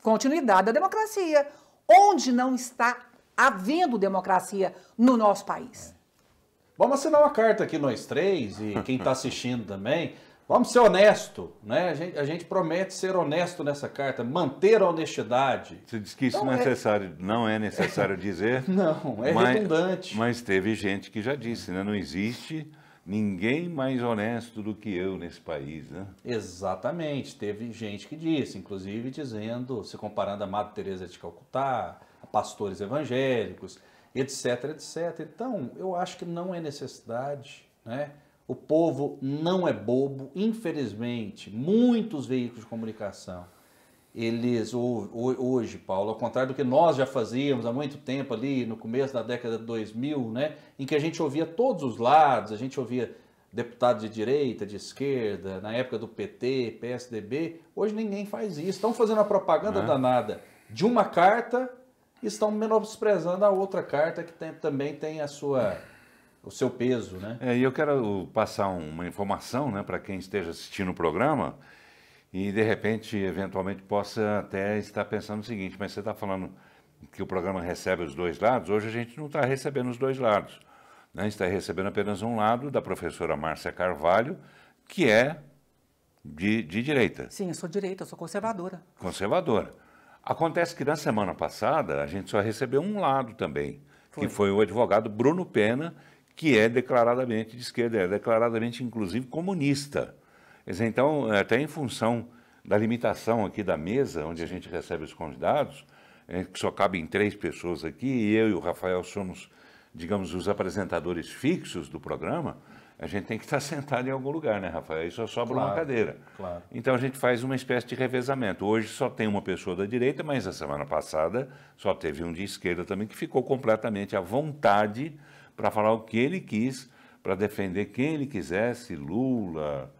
continuidade da democracia. Onde não está havendo democracia no nosso país? Vamos assinar uma carta aqui nós três e quem está assistindo também. Vamos ser honesto, né? A gente, a gente, promete ser honesto nessa carta, manter a honestidade. Você diz que isso não é, é necessário, não é necessário <laughs> dizer. não, é mas, redundante. Mas teve gente que já disse, né? Não existe ninguém mais honesto do que eu nesse país, né? Exatamente. Teve gente que disse, inclusive dizendo, se comparando a Madre Teresa de Calcutá, a pastores evangélicos, etc, etc. Então, eu acho que não é necessidade, né? O povo não é bobo, infelizmente. Muitos veículos de comunicação, eles hoje, Paulo, ao contrário do que nós já fazíamos há muito tempo ali no começo da década de 2000, né, em que a gente ouvia todos os lados, a gente ouvia deputados de direita, de esquerda, na época do PT, PSDB, hoje ninguém faz isso. Estão fazendo a propaganda é. danada de uma carta, e estão menosprezando a outra carta que tem, também tem a sua o seu peso, né? É, e eu quero passar uma informação, né, para quem esteja assistindo o programa e de repente, eventualmente, possa até estar pensando o seguinte: mas você está falando que o programa recebe os dois lados? Hoje a gente não está recebendo os dois lados. Né? Está recebendo apenas um lado da professora Márcia Carvalho, que é de, de direita. Sim, eu sou direita, eu sou conservadora. Conservadora. Acontece que na semana passada a gente só recebeu um lado também, foi. que foi o advogado Bruno Pena, que é declaradamente de esquerda, é declaradamente, inclusive, comunista. Então, é, até em função da limitação aqui da mesa, onde a gente recebe os convidados, é, que só cabem três pessoas aqui, e eu e o Rafael somos, digamos, os apresentadores fixos do programa, a gente tem que estar <laughs> sentado em algum lugar, né, Rafael? é só sobra claro, uma cadeira. Claro. Então a gente faz uma espécie de revezamento. Hoje só tem uma pessoa da direita, mas a semana passada só teve um de esquerda também, que ficou completamente à vontade para falar o que ele quis, para defender quem ele quisesse, Lula,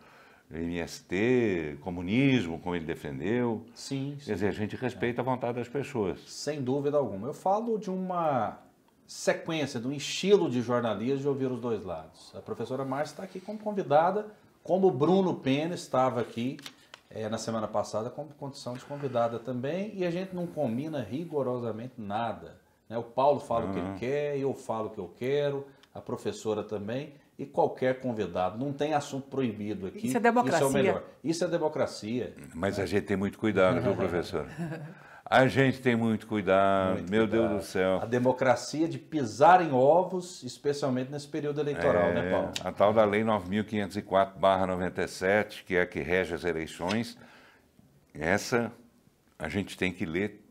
MST, comunismo, como ele defendeu. Sim, sim. Quer dizer, a gente respeita é. a vontade das pessoas. Sem dúvida alguma. Eu falo de uma sequência, de um estilo de jornalismo de ouvir os dois lados. A professora Márcia está aqui como convidada, como o Bruno Pena estava aqui é, na semana passada como condição de convidada também, e a gente não combina rigorosamente nada. Né? O Paulo fala uhum. o que ele quer, eu falo o que eu quero, a professora também e qualquer convidado. Não tem assunto proibido aqui. Isso é democracia. Isso é o melhor. Isso é democracia. Mas a gente tem muito cuidado, viu, <laughs> professor? A gente tem muito cuidado, muito meu cuidado. Deus do céu. A democracia de pisar em ovos, especialmente nesse período eleitoral, né, é, né, Paulo? A tal da Lei 9.504-97, que é a que rege as eleições, essa a gente tem que ler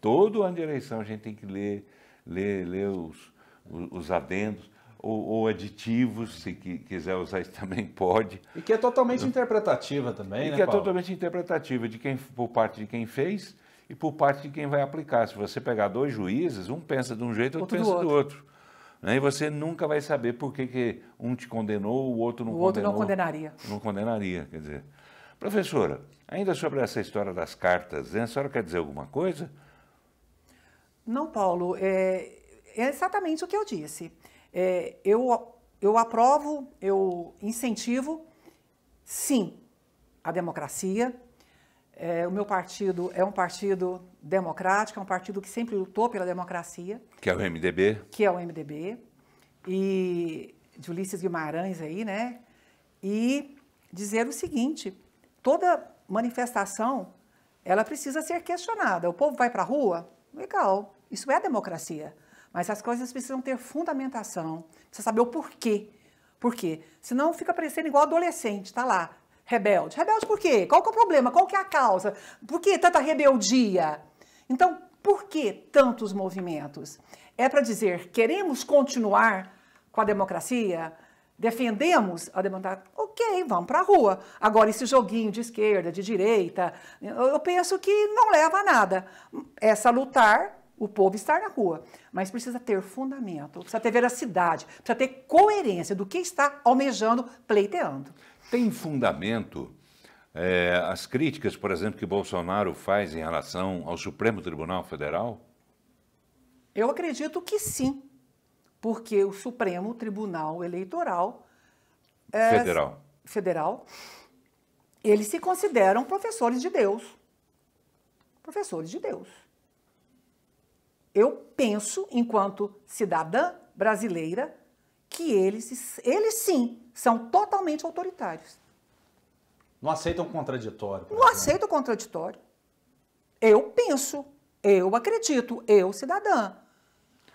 Todo ano de eleição a gente tem que ler, ler, ler os, os adendos ou, ou aditivos, se quiser usar isso <laughs> também pode. E que é totalmente interpretativa também, e né? Que é Paulo? totalmente interpretativa de quem, por parte de quem fez e por parte de quem vai aplicar. Se você pegar dois juízes, um pensa de um jeito, outro, outro pensa do outro. Do outro. Né? E você nunca vai saber por que, que um te condenou, o outro não o condenou. O outro não condenaria. Não condenaria, quer dizer. Professora, ainda sobre essa história das cartas, né? a senhora quer dizer alguma coisa? Não, Paulo, é, é exatamente o que eu disse. É, eu, eu aprovo, eu incentivo, sim, a democracia. É, o meu partido é um partido democrático, é um partido que sempre lutou pela democracia. Que é o MDB. Que é o MDB. E de Ulisses Guimarães aí, né? E dizer o seguinte, toda manifestação, ela precisa ser questionada. O povo vai para a rua? Legal. Isso é democracia. Mas as coisas precisam ter fundamentação, precisa saber o porquê. Por quê? Senão fica parecendo igual adolescente, tá lá, rebelde. Rebelde por quê? Qual que é o problema? Qual que é a causa? Por que tanta rebeldia? Então, por que tantos movimentos? É para dizer, queremos continuar com a democracia? Defendemos a democracia? Ok, vamos para a rua. Agora, esse joguinho de esquerda, de direita, eu penso que não leva a nada. Essa lutar o povo estar na rua, mas precisa ter fundamento, precisa ter veracidade, precisa ter coerência do que está almejando, pleiteando. Tem fundamento é, as críticas, por exemplo, que Bolsonaro faz em relação ao Supremo Tribunal Federal? Eu acredito que sim, porque o Supremo Tribunal Eleitoral é, Federal. Federal, eles se consideram professores de Deus. Professores de Deus eu penso, enquanto cidadã brasileira, que eles, eles sim são totalmente autoritários. Não aceitam contraditório. Não exemplo. aceitam contraditório. Eu penso, eu acredito, eu cidadã.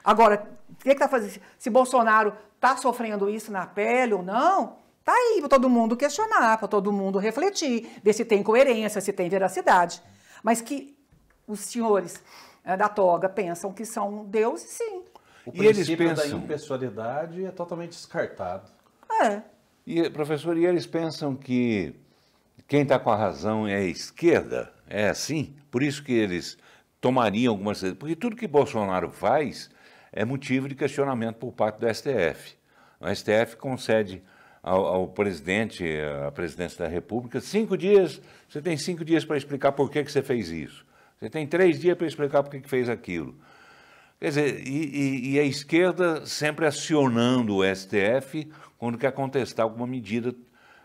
Agora, o que é está fazendo? Se Bolsonaro está sofrendo isso na pele ou não, tá aí para todo mundo questionar, para todo mundo refletir, ver se tem coerência, se tem veracidade. Mas que os senhores é, da toga pensam que são deuses, sim. O e eles pensam... da impessoalidade é totalmente descartado. É. E, professor, e eles pensam que quem está com a razão é a esquerda? É assim? Por isso que eles tomariam algumas decisões. Porque tudo que Bolsonaro faz é motivo de questionamento por parte do STF. O STF concede ao, ao presidente, à presidência da República, cinco dias, você tem cinco dias para explicar por que, que você fez isso. Você tem três dias para explicar por que fez aquilo. Quer dizer, e, e, e, a esquerda sempre acionando o STF quando quer contestar alguma medida,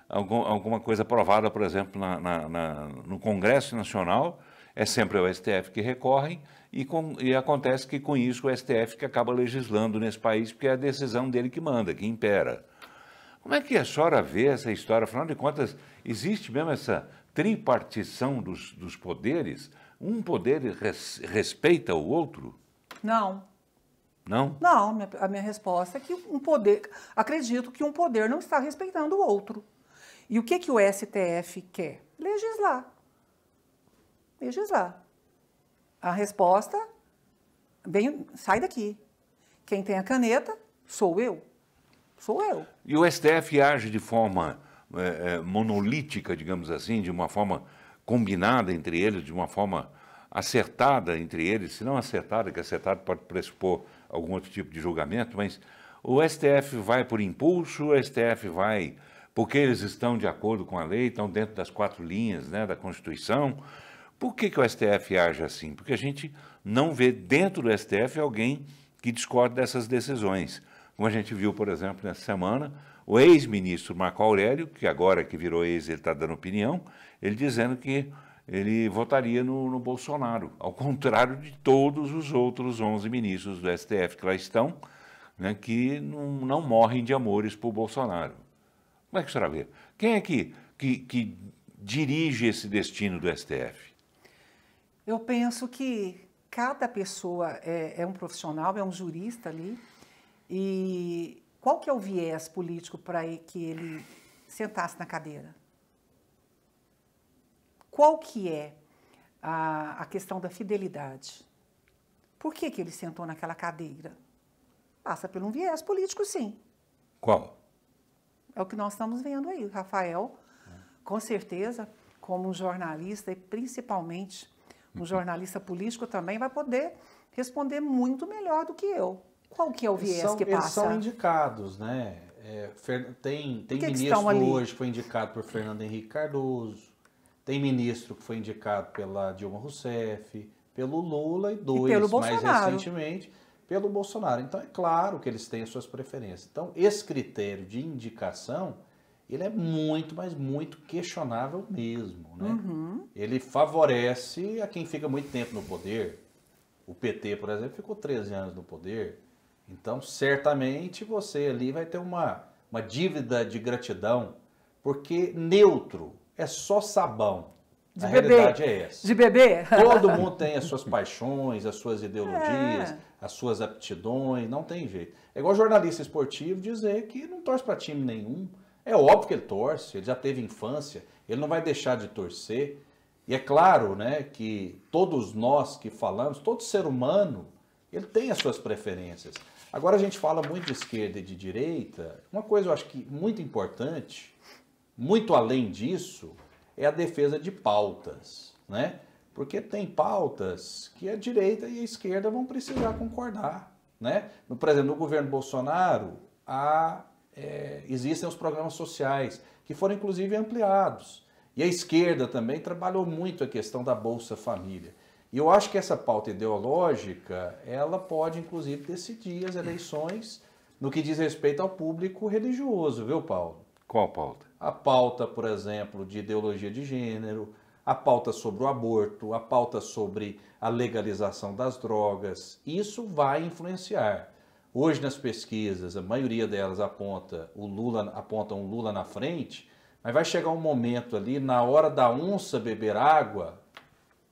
algum, alguma coisa aprovada, por exemplo, na, na, na, no Congresso Nacional, é sempre o STF que recorre e, com, e, acontece que com isso o STF que acaba legislando nesse país, porque é a decisão dele que manda, que impera. Como é que a senhora vê essa história? Afinal de contas, existe mesmo essa tripartição dos, dos poderes? um poder res, respeita o outro? Não. Não? Não, a minha resposta é que um poder, acredito que um poder não está respeitando o outro. E o que, que o STF quer? Legislar. Legislar. A resposta, bem, sai daqui. Quem tem a caneta sou eu. Sou eu. E o STF age de forma é, monolítica, digamos assim, de uma forma combinada entre eles, de uma forma acertada entre eles, se não acertada, que acertada pode pressupor algum outro tipo de julgamento, mas o STF vai por impulso, o STF vai porque eles estão de acordo com a lei, estão dentro das quatro linhas né, da Constituição. Por que, que o STF age assim? Porque a gente não vê dentro do STF alguém que discorde dessas decisões. Como a gente viu, por exemplo, nessa semana, o ex-ministro Marco Aurélio, que agora que virou ex, ele está dando opinião, ele dizendo que ele votaria no, no, Bolsonaro, ao contrário de todos os outros 11 ministros do STF que lá estão, né, que não, não, morrem de amores por Bolsonaro. Como é que a senhora vê? Quem é que, que, que dirige esse destino do STF? Eu penso que cada pessoa é, é um profissional, é um jurista ali, e qual que é o viés político para que ele sentasse na cadeira? Qual que é a, a questão da fidelidade? Por que, que ele sentou naquela cadeira? Passa por um viés político, sim. Qual? É o que nós estamos vendo aí. O Rafael, com certeza, como um jornalista e principalmente um jornalista político também, vai poder responder muito melhor do que eu. Qual que é o viés são, que passa? Eles são indicados, né? É, tem tem que ministro que hoje que foi indicado por Fernando Henrique Cardoso, tem ministro que foi indicado pela Dilma Rousseff, pelo Lula e dois, e mais recentemente, pelo Bolsonaro. Então é claro que eles têm as suas preferências. Então esse critério de indicação ele é muito, mas muito questionável mesmo. Né? Uhum. Ele favorece a quem fica muito tempo no poder. O PT, por exemplo, ficou 13 anos no poder. Então, certamente você ali vai ter uma, uma dívida de gratidão, porque neutro é só sabão. De a bebê. realidade é essa. De bebê? <laughs> Todo mundo tem as suas paixões, as suas ideologias, é. as suas aptidões, não tem jeito. É igual jornalista esportivo dizer que não torce para time nenhum. É óbvio que ele torce, ele já teve infância, ele não vai deixar de torcer. E é claro né, que todos nós que falamos, todo ser humano, ele tem as suas preferências. Agora a gente fala muito de esquerda e de direita. Uma coisa eu acho que muito importante, muito além disso, é a defesa de pautas, né? Porque tem pautas que a direita e a esquerda vão precisar concordar, né? No, por exemplo, no governo Bolsonaro, há, é, existem os programas sociais, que foram inclusive ampliados. E a esquerda também trabalhou muito a questão da Bolsa Família. E eu acho que essa pauta ideológica, ela pode, inclusive, decidir as eleições no que diz respeito ao público religioso, viu, Paulo? Qual pauta? A pauta, por exemplo, de ideologia de gênero, a pauta sobre o aborto, a pauta sobre a legalização das drogas. Isso vai influenciar. Hoje nas pesquisas, a maioria delas aponta o Lula, aponta um Lula na frente, mas vai chegar um momento ali na hora da onça beber água,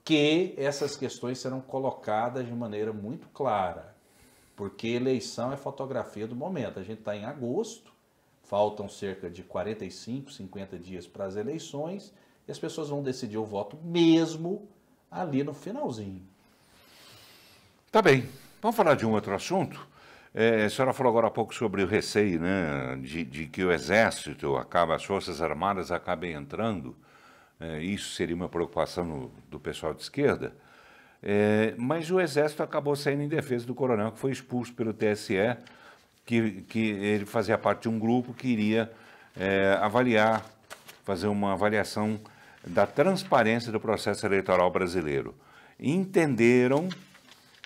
que essas questões serão colocadas de maneira muito clara, porque eleição é fotografia do momento. A gente está em agosto, faltam cerca de 45, 50 dias para as eleições, e as pessoas vão decidir o voto mesmo ali no finalzinho. Tá bem. Vamos falar de um outro assunto? É, a senhora falou agora há pouco sobre o receio, né, de, de que o Exército acaba, as Forças Armadas acabem entrando é, isso seria uma preocupação no, do pessoal de esquerda, é, mas o Exército acabou saindo em defesa do coronel, que foi expulso pelo TSE, que, que ele fazia parte de um grupo que iria é, avaliar, fazer uma avaliação da transparência do processo eleitoral brasileiro. Entenderam,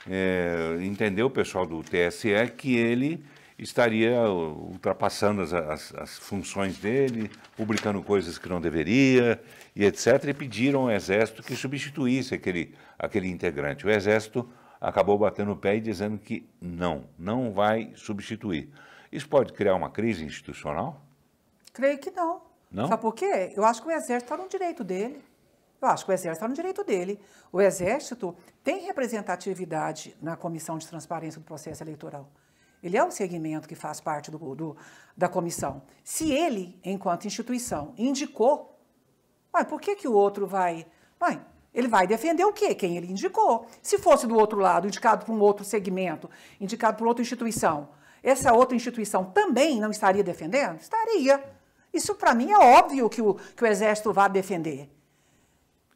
é, entendeu o pessoal do TSE que ele estaria uh, ultrapassando as, as, as, funções dele, publicando coisas que não deveria e etc. E pediram ao Exército que substituísse aquele, aquele integrante. O Exército acabou batendo o pé e dizendo que não, não vai substituir. Isso pode criar uma crise institucional? Creio que não. Não? Sabe por quê? Eu acho que o Exército está no direito dele. Eu acho que o Exército está no direito dele. O Exército tem representatividade na Comissão de Transparência do Processo Eleitoral. Ele é um segmento que faz parte do, do da comissão. Se ele, enquanto instituição, indicou, por que, que o outro vai. ele vai defender o quê? Quem ele indicou. Se fosse do outro lado, indicado por um outro segmento, indicado por outra instituição, essa outra instituição também não estaria defendendo? Estaria. Isso, para mim, é óbvio que o, que o Exército vá defender.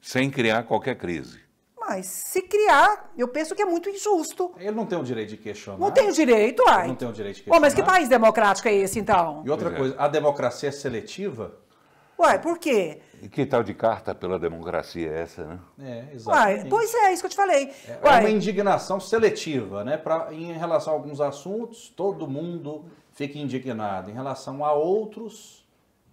Sem criar qualquer crise. Mas se criar, eu penso que é muito injusto. Ele não tem o direito de questionar. Não tem o direito, ai. não tem o direito de questionar. Oh, mas que país democrático é esse, então? E outra é. coisa, a democracia é seletiva? Uai, por quê? E que tal de carta pela democracia é essa, né? É, exatamente. pois é, isso que eu te falei. É, é uma indignação seletiva, né? Pra, em relação a alguns assuntos, todo mundo fica indignado. Em relação a outros,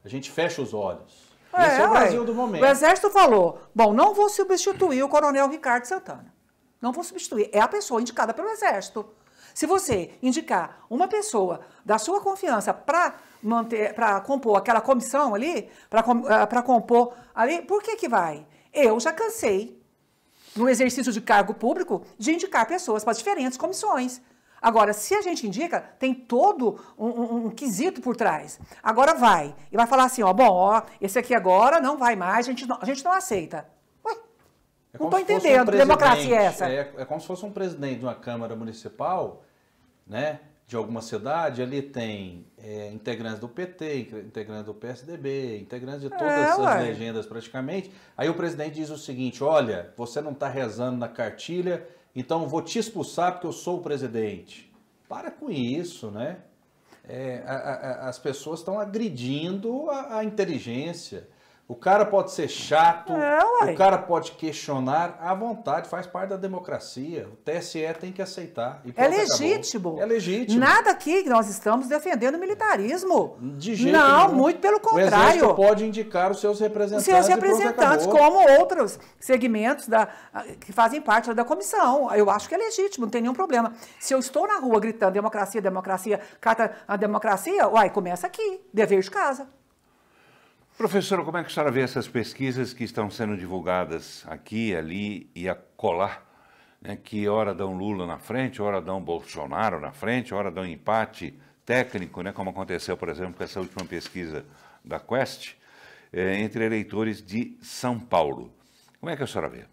a gente fecha os olhos. É, Esse é, o é, Brasil do momento. O Exército falou: bom, não vou substituir o coronel Ricardo Santana. Não vou substituir. É a pessoa indicada pelo Exército. Se você indicar uma pessoa da sua confiança para manter, para compor aquela comissão ali, para eh, compor ali, por que que vai? Eu já cansei no exercício de cargo público de indicar pessoas para diferentes comissões. Agora, se a gente indica, tem todo um, um, um, quesito por trás. Agora vai. E vai falar assim, ó, bom, ó, esse aqui agora não vai mais, a gente não, a gente não aceita. Ué, é não estou entendendo. Um democracia é essa? É, é como se fosse um presidente de uma Câmara Municipal, né? De alguma cidade, ali tem é, integrantes do PT, integrantes do PSDB, integrantes de é, todas é, as legendas praticamente. Aí o presidente diz o seguinte: olha, você não está rezando na cartilha, então vou te expulsar porque eu sou o presidente. Para com isso, né? É, a, a, as pessoas estão agredindo a, a inteligência. O cara pode ser chato, é, o cara pode questionar à vontade, faz parte da democracia. O TSE tem que aceitar. é legítimo. Acabou. É legítimo. Nada aqui que nós estamos defendendo militarismo. De jeito Não, nenhum. muito pelo contrário. O pode indicar os seus representantes. Os seus representantes, como outros segmentos da, que fazem parte da comissão. Eu acho que é legítimo, não tem nenhum problema. Se eu estou na rua gritando democracia, democracia, carta a democracia, uai, começa aqui, dever de casa. Professora, como é que a senhora vê essas pesquisas que estão sendo divulgadas aqui, ali e acolá, né, que ora dão Lula na frente, ora dão Bolsonaro na frente, ora dão empate técnico, né, como aconteceu, por exemplo, com essa última pesquisa da Quest, é, entre eleitores de São Paulo. Como é que a senhora vê?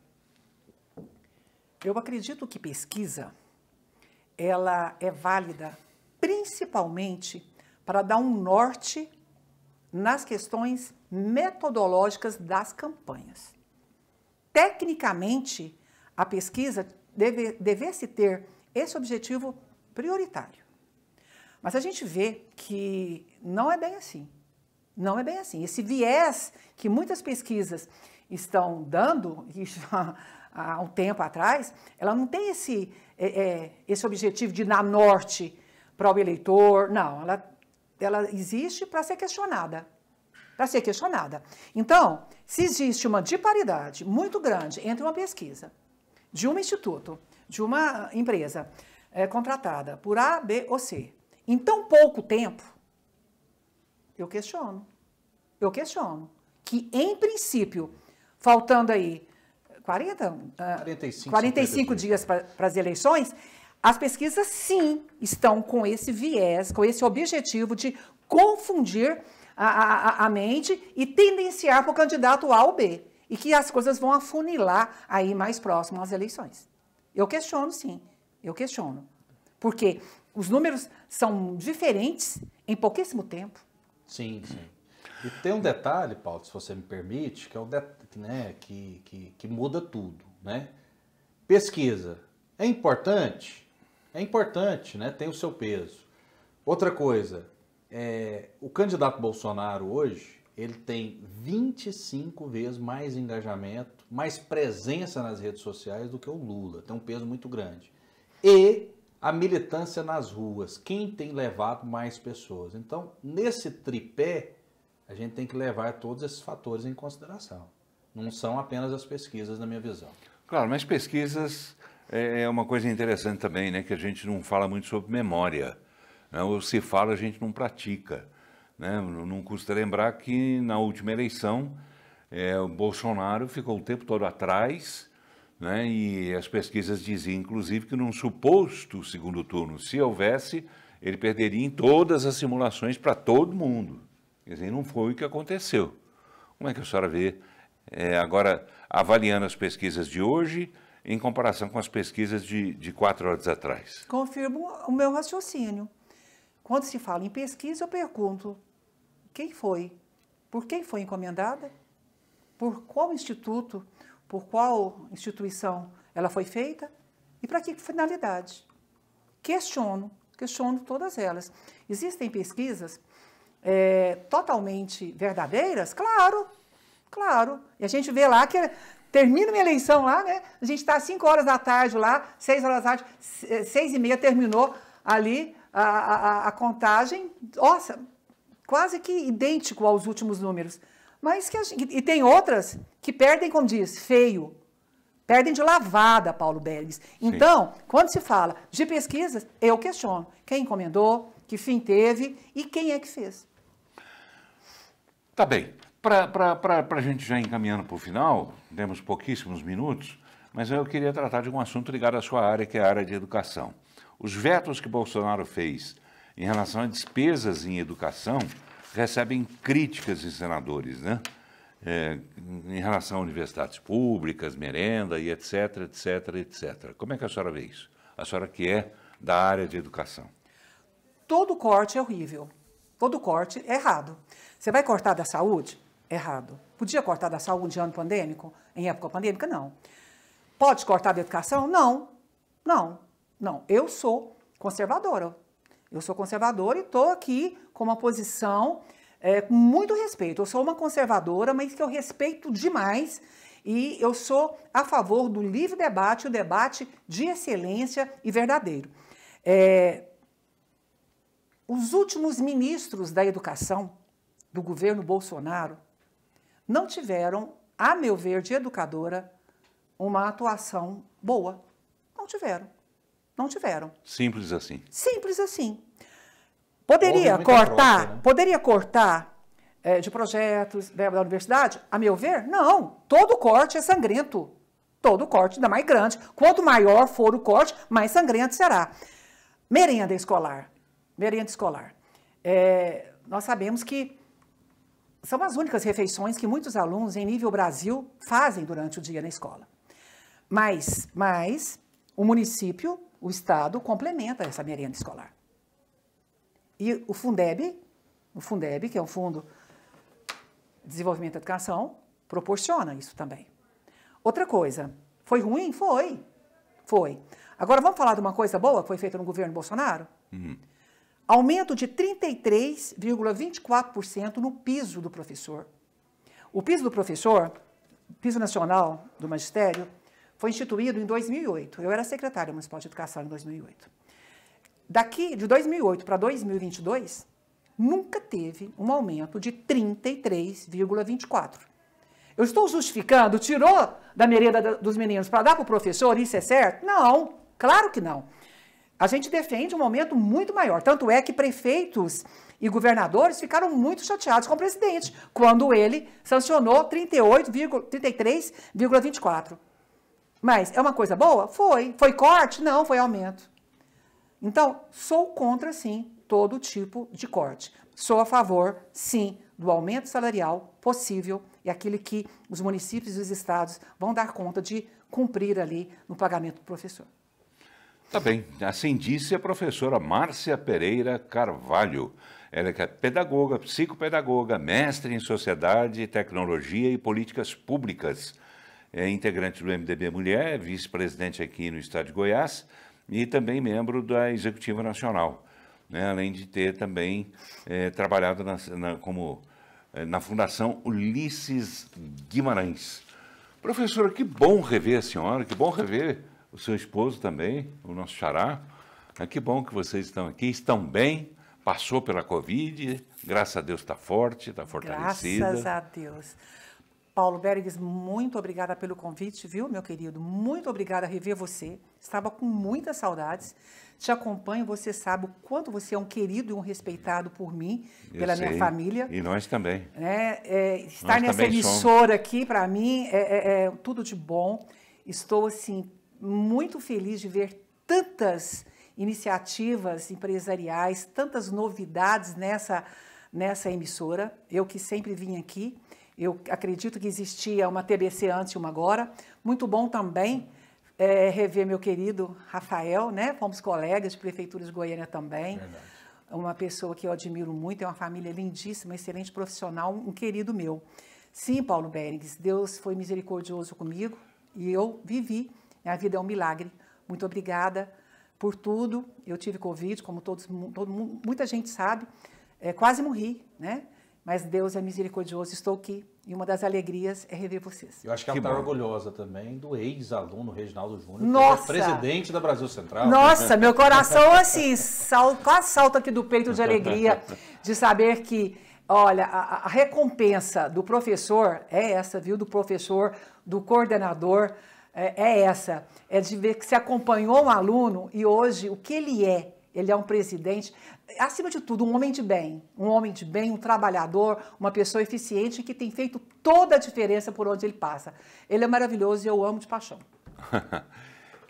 Eu acredito que pesquisa ela é válida principalmente para dar um norte nas questões metodológicas das campanhas. Tecnicamente, a pesquisa deve, devesse ter esse objetivo prioritário. Mas a gente vê que não é bem assim. Não é bem assim. Esse viés que muitas pesquisas estão dando, <laughs> e há um tempo atrás, ela não tem esse, é, é esse objetivo de dar norte para o eleitor, não. Ela ela existe para ser questionada. Para ser questionada. Então, se existe uma disparidade muito grande entre uma pesquisa de um instituto, de uma ah, empresa é, contratada por A, B ou C, em tão pouco tempo, eu questiono. Eu questiono. Que, em princípio, faltando aí 40, 45, 45 dias para as eleições, as pesquisas, sim, estão com esse viés, com esse objetivo de confundir a, a, a mente e tendenciar para o candidato A ou B. E que as coisas vão afunilar aí mais próximo às eleições. Eu questiono, sim. Eu questiono. Porque os números são diferentes em pouquíssimo tempo. Sim, sim. E tem um detalhe, Paulo, se você me permite, que é o que, né, que, que, que muda tudo, né? Pesquisa é importante? é importante, né? tem o seu peso. Outra coisa, é, o candidato Bolsonaro hoje, ele tem 25 vezes mais engajamento, mais presença nas redes sociais do que o Lula, tem um peso muito grande. E a militância nas ruas, quem tem levado mais pessoas. Então, nesse tripé, a gente tem que levar todos esses fatores em consideração. Não são apenas as pesquisas, na minha visão. Claro, mas pesquisas é, é uma coisa interessante também, né, que a gente não fala muito sobre memória. Né, ou se fala, a gente não pratica. Né? Não custa lembrar que na última eleição é, o Bolsonaro ficou o tempo todo atrás, né? e as pesquisas diziam, inclusive, que num suposto segundo turno, se houvesse, ele perderia em todas as simulações para todo mundo. Quer dizer, não foi o que aconteceu. Como é que a senhora vê? É, agora, avaliando as pesquisas de hoje, em comparação com as pesquisas de, de quatro horas atrás. Confirmo o meu raciocínio. Quando se fala em pesquisa, eu pergunto: quem foi? Por quem foi encomendada? Por qual instituto? Por qual instituição ela foi feita? E para que finalidade? Questiono, questiono todas elas. Existem pesquisas é, totalmente verdadeiras? Claro, claro. E a gente vê lá que Termina minha eleição lá, né? A gente está às 5 horas da tarde lá, 6 horas da tarde, 6 e meia terminou ali a, a, a contagem. Nossa, quase que idêntico aos últimos números. Mas que gente, e tem outras que perdem, como diz, feio. Perdem de lavada, Paulo Berges. Então, Sim. quando se fala de pesquisas, eu questiono quem encomendou, que fim teve e quem é que fez. Tá bem. Para a gente já encaminhando para o final, temos pouquíssimos minutos, mas eu queria tratar de um assunto ligado à sua área, que é a área de educação. Os vetos que Bolsonaro fez em relação a despesas em educação recebem críticas de senadores, né? É, em relação a universidades públicas, merenda e etc, etc, etc. Como é que a senhora vê isso? A senhora que é da área de educação. Todo corte é horrível. Todo corte é errado. Você vai cortar da saúde? Errado. Podia cortar da saúde dia ano pandêmico? Em época pandêmica, não. Pode cortar da educação? Não. Não. Não. Eu sou conservadora. Eu sou conservadora e estou aqui com uma posição é, com muito respeito. Eu sou uma conservadora, mas que eu respeito demais e eu sou a favor do livre debate, o debate de excelência e verdadeiro. É, os últimos ministros da educação do governo Bolsonaro não tiveram, a meu ver, de educadora, uma atuação boa. Não tiveram. Não tiveram. Simples assim. Simples assim. Poderia cortar, né? poderia cortar é, de projetos da, né, da universidade? A meu ver, não. Todo corte é sangrento. Todo corte, ainda mais grande. Quanto maior for o corte, mais sangrento será. Merenda escolar. Merenda escolar. É, nós sabemos que são as únicas refeições que muitos alunos em nível Brasil fazem durante o dia na escola. Mas, mas o município, o estado complementa essa merenda escolar. E o Fundeb, o Fundeb, que é o Fundo de Desenvolvimento da Educação, proporciona isso também. Outra coisa, foi ruim? Foi. Foi. Agora vamos falar de uma coisa boa que foi feita no governo Bolsonaro? Uhum aumento de 33,24% no piso do professor. O piso do professor, piso nacional do magistério, foi instituído em 2008. Eu era secretária municipal de educação em 2008. Daqui de 2008 para 2022, nunca teve um aumento de 33,24. Eu estou justificando, tirou da merenda dos meninos para dar para o professor, isso é certo? Não, claro que não. A gente defende um aumento muito maior. Tanto é que prefeitos e governadores ficaram muito chateados com o presidente quando ele sancionou 33,24. Mas é uma coisa boa? Foi. Foi corte? Não, foi aumento. Então, sou contra, sim, todo tipo de corte. Sou a favor, sim, do aumento salarial possível e aquele que os municípios e os estados vão dar conta de cumprir ali no pagamento do professor. Tá bem. Assim disse a professora Márcia Pereira Carvalho. Ela é pedagoga, psicopedagoga, mestre em sociedade, tecnologia e políticas públicas. É integrante do MDB Mulher, vice-presidente aqui no estado de Goiás e também membro da Executiva Nacional. Né? Além de ter também é, trabalhado na, na, como, é, na Fundação Ulisses Guimarães. Professora, que bom rever a senhora, que bom rever o seu esposo também, o nosso xará. é que bom que vocês estão aqui, estão bem, passou pela Covid, graças a Deus está forte, está fortalecida. Graças a Deus. Paulo Berges, muito obrigada pelo convite, viu, meu querido? Muito obrigada a rever você. Estava com muitas saudades. Te acompanho, você sabe o quanto você é um querido e um respeitado por mim, Eu pela sei. minha família. E nós também. É, é, estar nós nessa emissora somos. aqui, para mim, é, é, é tudo de bom. Estou, assim, muito feliz de ver tantas iniciativas empresariais, tantas novidades nessa, nessa emissora. Eu que sempre vim aqui, eu acredito que existia uma TBC antes e uma agora. Muito bom também é, rever meu querido Rafael, né? Fomos colegas de Prefeitura de Goiânia também. Verdade. Uma pessoa que eu admiro muito, é uma família lindíssima, excelente profissional, um querido meu. Sim, Paulo Berings, Deus foi misericordioso comigo e eu vivi a vida é um milagre. Muito obrigada por tudo. Eu tive Covid, como todos, todo, muita gente sabe, é, quase morri, né? Mas Deus é misericordioso, estou aqui. E uma das alegrias é rever vocês. Eu acho que ela está orgulhosa também do ex-aluno Reginaldo Júnior, Nossa. que é presidente da Brasil Central. Nossa, meu <laughs> coração assim, sal, quase salta aqui do peito de alegria de saber que, olha, a, a recompensa do professor é essa, viu? Do professor, do coordenador, é, é essa, é de ver que se acompanhou um aluno e hoje o que ele é, ele é um presidente, acima de tudo, um homem de bem, um homem de bem, um trabalhador, uma pessoa eficiente que tem feito toda a diferença por onde ele passa. Ele é maravilhoso e eu amo de paixão. <laughs>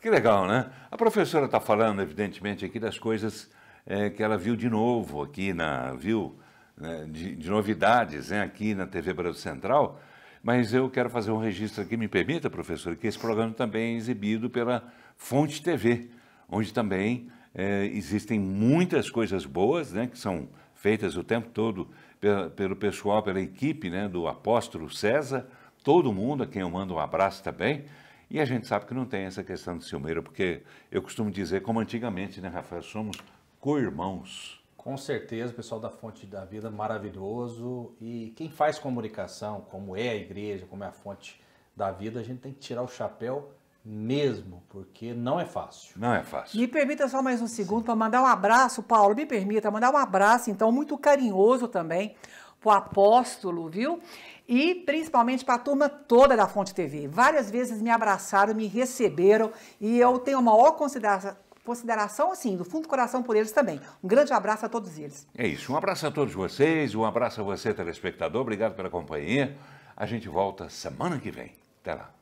que legal, né? A professora está falando, evidentemente, aqui das coisas é, que ela viu de novo aqui na, viu, né, de, de, novidades né, aqui na TV Brasil Central. Mas eu quero fazer um registro aqui, me permita, professor, que esse programa também é exibido pela Fonte TV, onde também é, existem muitas coisas boas, né, que são feitas o tempo todo pela, pelo pessoal, pela equipe né, do apóstolo César, todo mundo, a quem eu mando um abraço também. E a gente sabe que não tem essa questão de ciumeira, porque eu costumo dizer, como antigamente, né, Rafael, somos co-irmãos. Com certeza, o pessoal da Fonte da Vida, maravilhoso. E quem faz comunicação, como é a igreja, como é a Fonte da Vida, a gente tem que tirar o chapéu mesmo, porque não é fácil. Não é fácil. Me permita só mais um segundo para mandar um abraço, Paulo, me permita mandar um abraço, então, muito carinhoso também para o apóstolo, viu? E principalmente para a turma toda da Fonte TV. Várias vezes me abraçaram, me receberam e eu tenho a maior consideração consideração, assim, do fundo do coração por eles também. Um grande abraço a todos eles. É isso. Um abraço a todos vocês, um abraço a você, telespectador. Obrigado pela companhia. A gente volta semana que vem. Até lá.